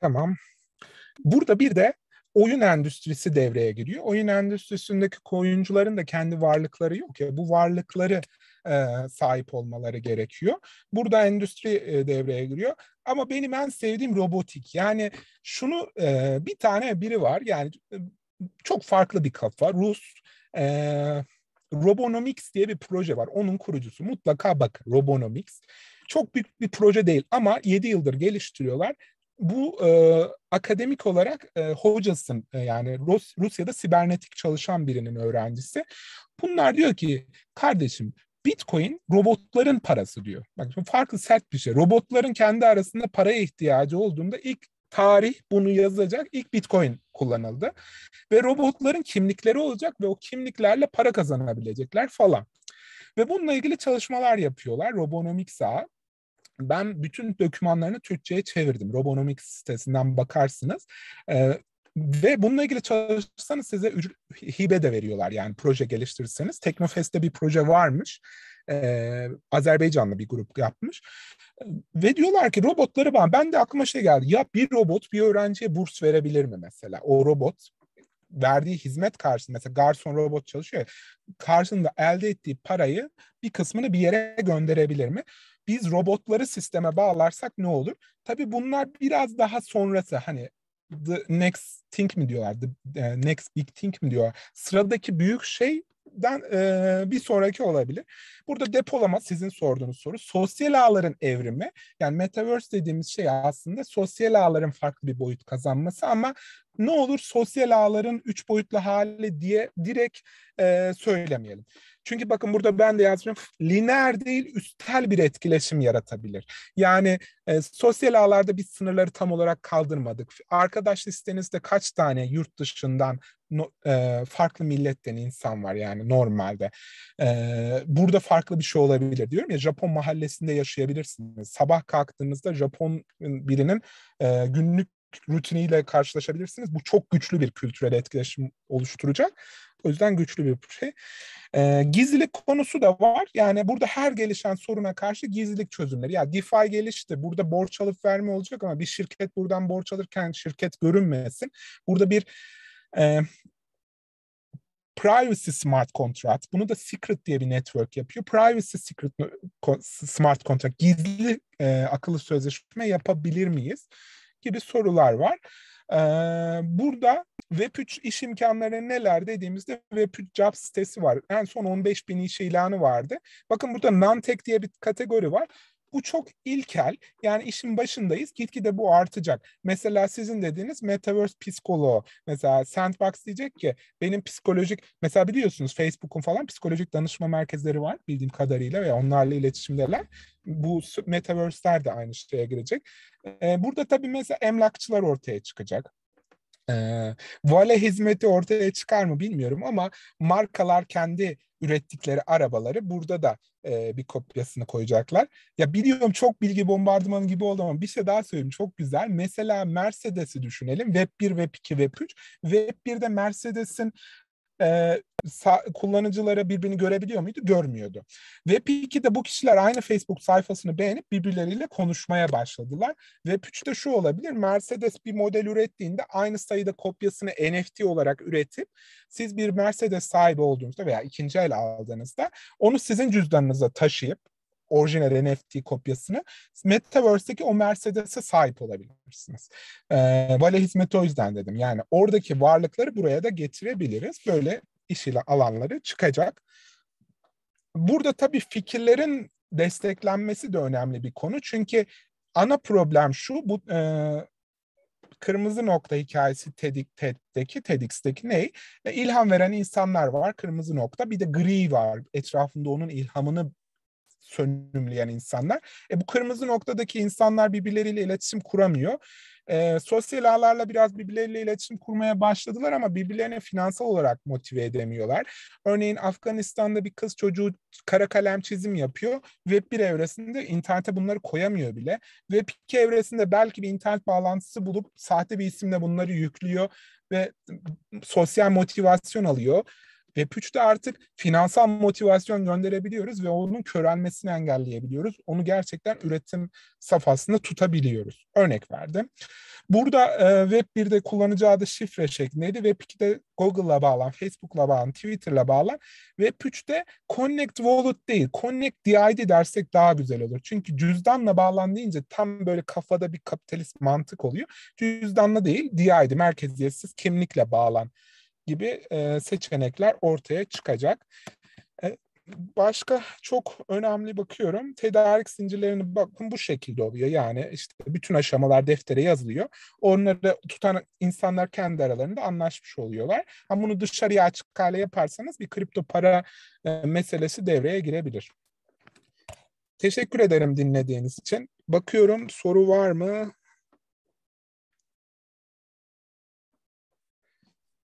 Tamam. Burada bir de oyun endüstrisi devreye giriyor. Oyun endüstrisindeki oyuncuların da kendi varlıkları yok ya. Bu varlıkları e, sahip olmaları gerekiyor. Burada endüstri e, devreye giriyor. Ama benim en sevdiğim robotik. Yani şunu e, bir tane biri var. Yani e, çok farklı bir kafa. Rus e, Robonomics diye bir proje var. Onun kurucusu. Mutlaka bak Robonomics. Çok büyük bir proje değil ama 7 yıldır geliştiriyorlar bu e, akademik olarak e, hocasın e, yani Rus, Rusya'da sibernetik çalışan birinin öğrencisi. Bunlar diyor ki kardeşim Bitcoin robotların parası diyor. Bak farklı sert bir şey. Robotların kendi arasında paraya ihtiyacı olduğunda ilk tarih bunu yazacak ilk Bitcoin kullanıldı. Ve robotların kimlikleri olacak ve o kimliklerle para kazanabilecekler falan. Ve bununla ilgili çalışmalar yapıyorlar Robonomics ağı. Ben bütün dokümanlarını Türkçe'ye çevirdim. Robonomics sitesinden bakarsınız. Ee, ve bununla ilgili çalışırsanız size ücret, hibe de veriyorlar. Yani proje geliştirirseniz. Teknofest'te bir proje varmış. Ee, Azerbaycanlı bir grup yapmış. Ve diyorlar ki robotları ben, ben de aklıma şey geldi. Ya bir robot bir öğrenciye burs verebilir mi mesela? O robot verdiği hizmet karşısında mesela garson robot çalışıyor ya, karşında elde ettiği parayı bir kısmını bir yere gönderebilir mi? Biz robotları sisteme bağlarsak ne olur? Tabii bunlar biraz daha sonrası hani the next thing mi diyorlar? The e, next big thing mi diyorlar? Sıradaki büyük şey den e, bir sonraki olabilir. Burada depolama sizin sorduğunuz soru. Sosyal ağların evrimi yani metaverse dediğimiz şey aslında sosyal ağların farklı bir boyut kazanması ama ne olur sosyal ağların üç boyutlu hali diye direkt e, söylemeyelim. Çünkü bakın burada ben de yazmışım lineer değil üstel bir etkileşim yaratabilir. Yani e, sosyal ağlarda biz sınırları tam olarak kaldırmadık. Arkadaş listenizde kaç tane yurt dışından no, e, farklı milletten insan var yani normalde. E, burada farklı bir şey olabilir diyorum ya Japon mahallesinde yaşayabilirsiniz. Sabah kalktığınızda Japon birinin e, günlük rutiniyle karşılaşabilirsiniz. Bu çok güçlü bir kültürel etkileşim oluşturacak. O yüzden güçlü bir şey. E, gizlilik konusu da var. Yani burada her gelişen soruna karşı gizlilik çözümleri. Ya DeFi gelişti. Burada borç alıp verme olacak ama bir şirket buradan borç alırken şirket görünmesin. Burada bir e, Privacy Smart Contract. Bunu da Secret diye bir network yapıyor. Privacy Secret Smart Contract. Gizli e, akıllı sözleşme yapabilir miyiz? Gibi sorular var. E, burada Web3 iş imkanları neler dediğimizde Web3 job sitesi var. En son 15 bin iş ilanı vardı. Bakın burada non-tech diye bir kategori var. Bu çok ilkel. Yani işin başındayız. Gitgide bu artacak. Mesela sizin dediğiniz metaverse psikoloğu. Mesela Sandbox diyecek ki benim psikolojik mesela biliyorsunuz Facebook'un falan psikolojik danışma merkezleri var bildiğim kadarıyla ve onlarla iletişimdeler. Bu metaverse'ler de aynı şeye girecek. Ee, burada tabii mesela emlakçılar ortaya çıkacak. Ee, vale hizmeti ortaya çıkar mı bilmiyorum ama markalar kendi ürettikleri arabaları burada da e, bir kopyasını koyacaklar. Ya biliyorum çok bilgi bombardımanı gibi oldu ama bir şey daha söyleyeyim çok güzel. Mesela Mercedes'i düşünelim. Web 1, Web 2, Web 3. Web 1'de Mercedes'in e, kullanıcılara birbirini görebiliyor muydu? Görmüyordu. Web 2'de bu kişiler aynı Facebook sayfasını beğenip birbirleriyle konuşmaya başladılar. Web 3'te şu olabilir. Mercedes bir model ürettiğinde aynı sayıda kopyasını NFT olarak üretip siz bir Mercedes sahibi olduğunuzda veya ikinci el aldığınızda onu sizin cüzdanınıza taşıyıp orijinal NFT kopyasını Metaverse'deki o Mercedes'e sahip olabilirsiniz. E, ee, vale hizmeti o yüzden dedim. Yani oradaki varlıkları buraya da getirebiliriz. Böyle iş alanları çıkacak. Burada tabii fikirlerin desteklenmesi de önemli bir konu. Çünkü ana problem şu, bu e, kırmızı nokta hikayesi TEDx, TED'deki, TEDx'teki ne? E, ilham veren insanlar var, kırmızı nokta. Bir de gri var, etrafında onun ilhamını sönümleyen insanlar. E, bu kırmızı noktadaki insanlar birbirleriyle iletişim kuramıyor. E, sosyal ağlarla biraz birbirleriyle iletişim kurmaya başladılar ama birbirlerini finansal olarak motive edemiyorlar. Örneğin Afganistan'da bir kız çocuğu kara kalem çizim yapıyor. Web1 evresinde internete bunları koyamıyor bile. Web2 evresinde belki bir internet bağlantısı bulup sahte bir isimle bunları yüklüyor ve sosyal motivasyon alıyor. Web 3'te artık finansal motivasyon gönderebiliyoruz ve onun körelmesini engelleyebiliyoruz. Onu gerçekten üretim safhasında tutabiliyoruz. Örnek verdim. Burada e, Web 1'de kullanıcı adı şifre şeklindeydi. Web 2'de Google'la bağlan, Facebook'la bağlan, Twitter'la bağlan. Web 3'te Connect Wallet değil, Connect DID dersek daha güzel olur. Çünkü cüzdanla bağlan deyince tam böyle kafada bir kapitalist mantık oluyor. Cüzdanla değil, DID, merkeziyetsiz kimlikle bağlan gibi e, seçenekler ortaya çıkacak. E, başka çok önemli bakıyorum. Tedarik zincirlerini bakın bu şekilde oluyor. Yani işte bütün aşamalar deftere yazılıyor. Onları tutan insanlar kendi aralarında anlaşmış oluyorlar. Ama bunu dışarıya açık hale yaparsanız bir kripto para e, meselesi devreye girebilir. Teşekkür ederim dinlediğiniz için. Bakıyorum soru var mı?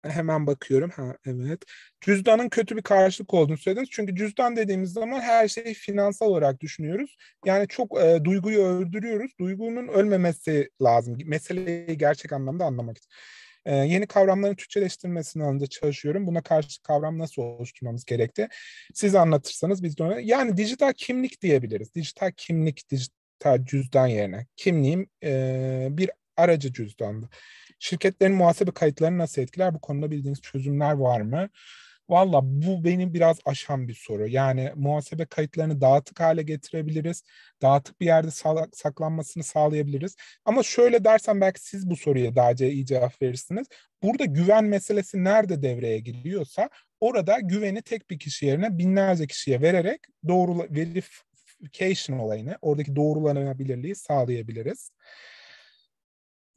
Hemen bakıyorum. Ha evet. Cüzdanın kötü bir karşılık olduğunu söylediniz. Çünkü cüzdan dediğimiz zaman her şeyi finansal olarak düşünüyoruz. Yani çok e, duyguyu öldürüyoruz. Duygunun ölmemesi lazım. Meseleyi gerçek anlamda anlamak için. E, yeni kavramların Türkçeleştirmesinin alanında çalışıyorum. Buna karşı kavram nasıl oluşturmamız gerekti? Siz anlatırsanız biz de ona... Yani dijital kimlik diyebiliriz. Dijital kimlik, dijital cüzdan yerine. Kimliğim e, bir aracı cüzdandı. Şirketlerin muhasebe kayıtlarını nasıl etkiler? Bu konuda bildiğiniz çözümler var mı? Valla bu benim biraz aşan bir soru. Yani muhasebe kayıtlarını dağıtık hale getirebiliriz. Dağıtık bir yerde saklanmasını sağlayabiliriz. Ama şöyle dersen belki siz bu soruya daha iyi cevap verirsiniz. Burada güven meselesi nerede devreye giriyorsa orada güveni tek bir kişi yerine binlerce kişiye vererek doğru verification olayını, oradaki doğrulanabilirliği sağlayabiliriz.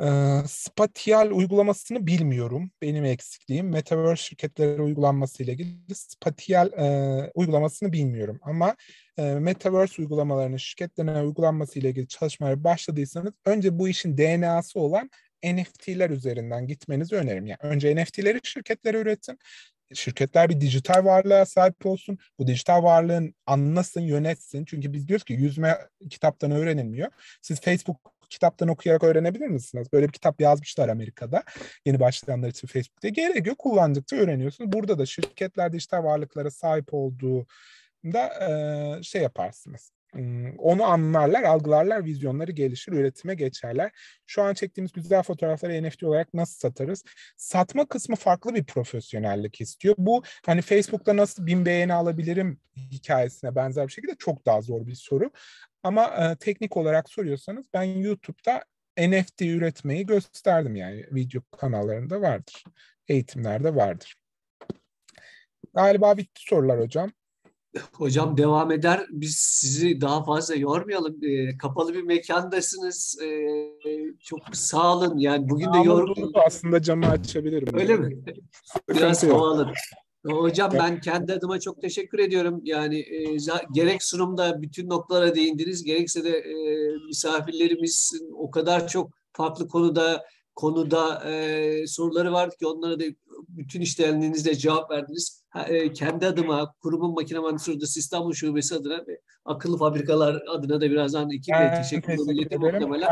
E, Spatial uygulamasını bilmiyorum. Benim eksikliğim. Metaverse şirketlere uygulanması ile ilgili Spatial e, uygulamasını bilmiyorum. Ama e, Metaverse uygulamalarının şirketlerine uygulanması ile ilgili çalışmalara başladıysanız önce bu işin DNA'sı olan NFT'ler üzerinden gitmenizi öneririm. Yani önce NFT'leri şirketlere üretin. Şirketler bir dijital varlığa sahip olsun. Bu dijital varlığın anlasın, yönetsin. Çünkü biz diyoruz ki yüzme kitaptan öğrenilmiyor. Siz Facebook kitaptan okuyarak öğrenebilir misiniz? Böyle bir kitap yazmışlar Amerika'da yeni başlayanlar için Facebook'ta. Gerek yok kullandıkça öğreniyorsunuz. Burada da şirketler dijital varlıklara sahip olduğu da e, şey yaparsınız onu anlarlar, algılarlar, vizyonları gelişir, üretime geçerler. Şu an çektiğimiz güzel fotoğrafları NFT olarak nasıl satarız? Satma kısmı farklı bir profesyonellik istiyor. Bu hani Facebook'ta nasıl bin beğeni alabilirim hikayesine benzer bir şekilde çok daha zor bir soru. Ama e, teknik olarak soruyorsanız ben YouTube'da NFT üretmeyi gösterdim yani video kanallarında vardır. Eğitimlerde vardır. Galiba bitti sorular hocam. Hocam devam eder. Biz sizi daha fazla yormayalım. E, kapalı bir mekandasınız. E, çok sağ olun. Yani bugün de yorgun. Aslında camı açabilirim. Öyle mi? Biraz havalı. Hocam ben kendi adıma çok teşekkür ediyorum. Yani e, gerek sunumda bütün noktalara değindiniz, gerekse de e, misafirlerimiz o kadar çok farklı konuda konuda e, soruları vardı ki onlara da bütün işlerlerinizle cevap verdiniz. E, kendi adıma kurumun makine mühendisliği İstanbul Şubesi adına ve akıllı fabrikalar adına da birazdan ekiple ben ee, teşekkür ederim. Muhtemelen.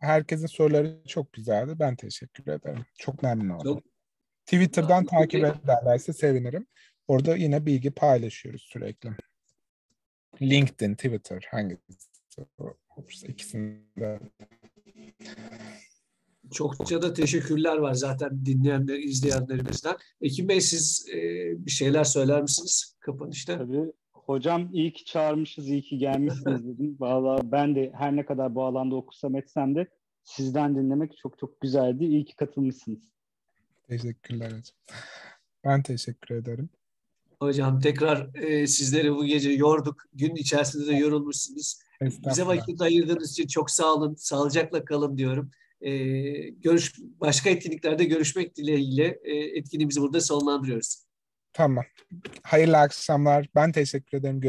herkesin soruları çok güzeldi. Ben teşekkür ederim. Çok memnun oldum. Çok, Twitter'dan takip okay. ederlerse sevinirim. Orada yine bilgi paylaşıyoruz sürekli. LinkedIn, Twitter hangisi olursa Çokça da teşekkürler var zaten dinleyenler, izleyenlerimizden. Ekim Bey siz e, bir şeyler söyler misiniz kapanışta? Tabii. Hocam iyi ki çağırmışız, iyi ki gelmişsiniz dedim. Valla ben de her ne kadar bu alanda okusam etsem de sizden dinlemek çok çok güzeldi. İyi ki katılmışsınız. Teşekkürler hocam. Ben teşekkür ederim. Hocam tekrar e, sizleri bu gece yorduk. Gün içerisinde de yorulmuşsunuz. Bize vakit ayırdığınız için çok sağ olun. Sağlıcakla kalın diyorum e, görüş başka etkinliklerde görüşmek dileğiyle e, etkinliğimizi burada sonlandırıyoruz. Tamam. Hayırlı akşamlar. Ben teşekkür ederim.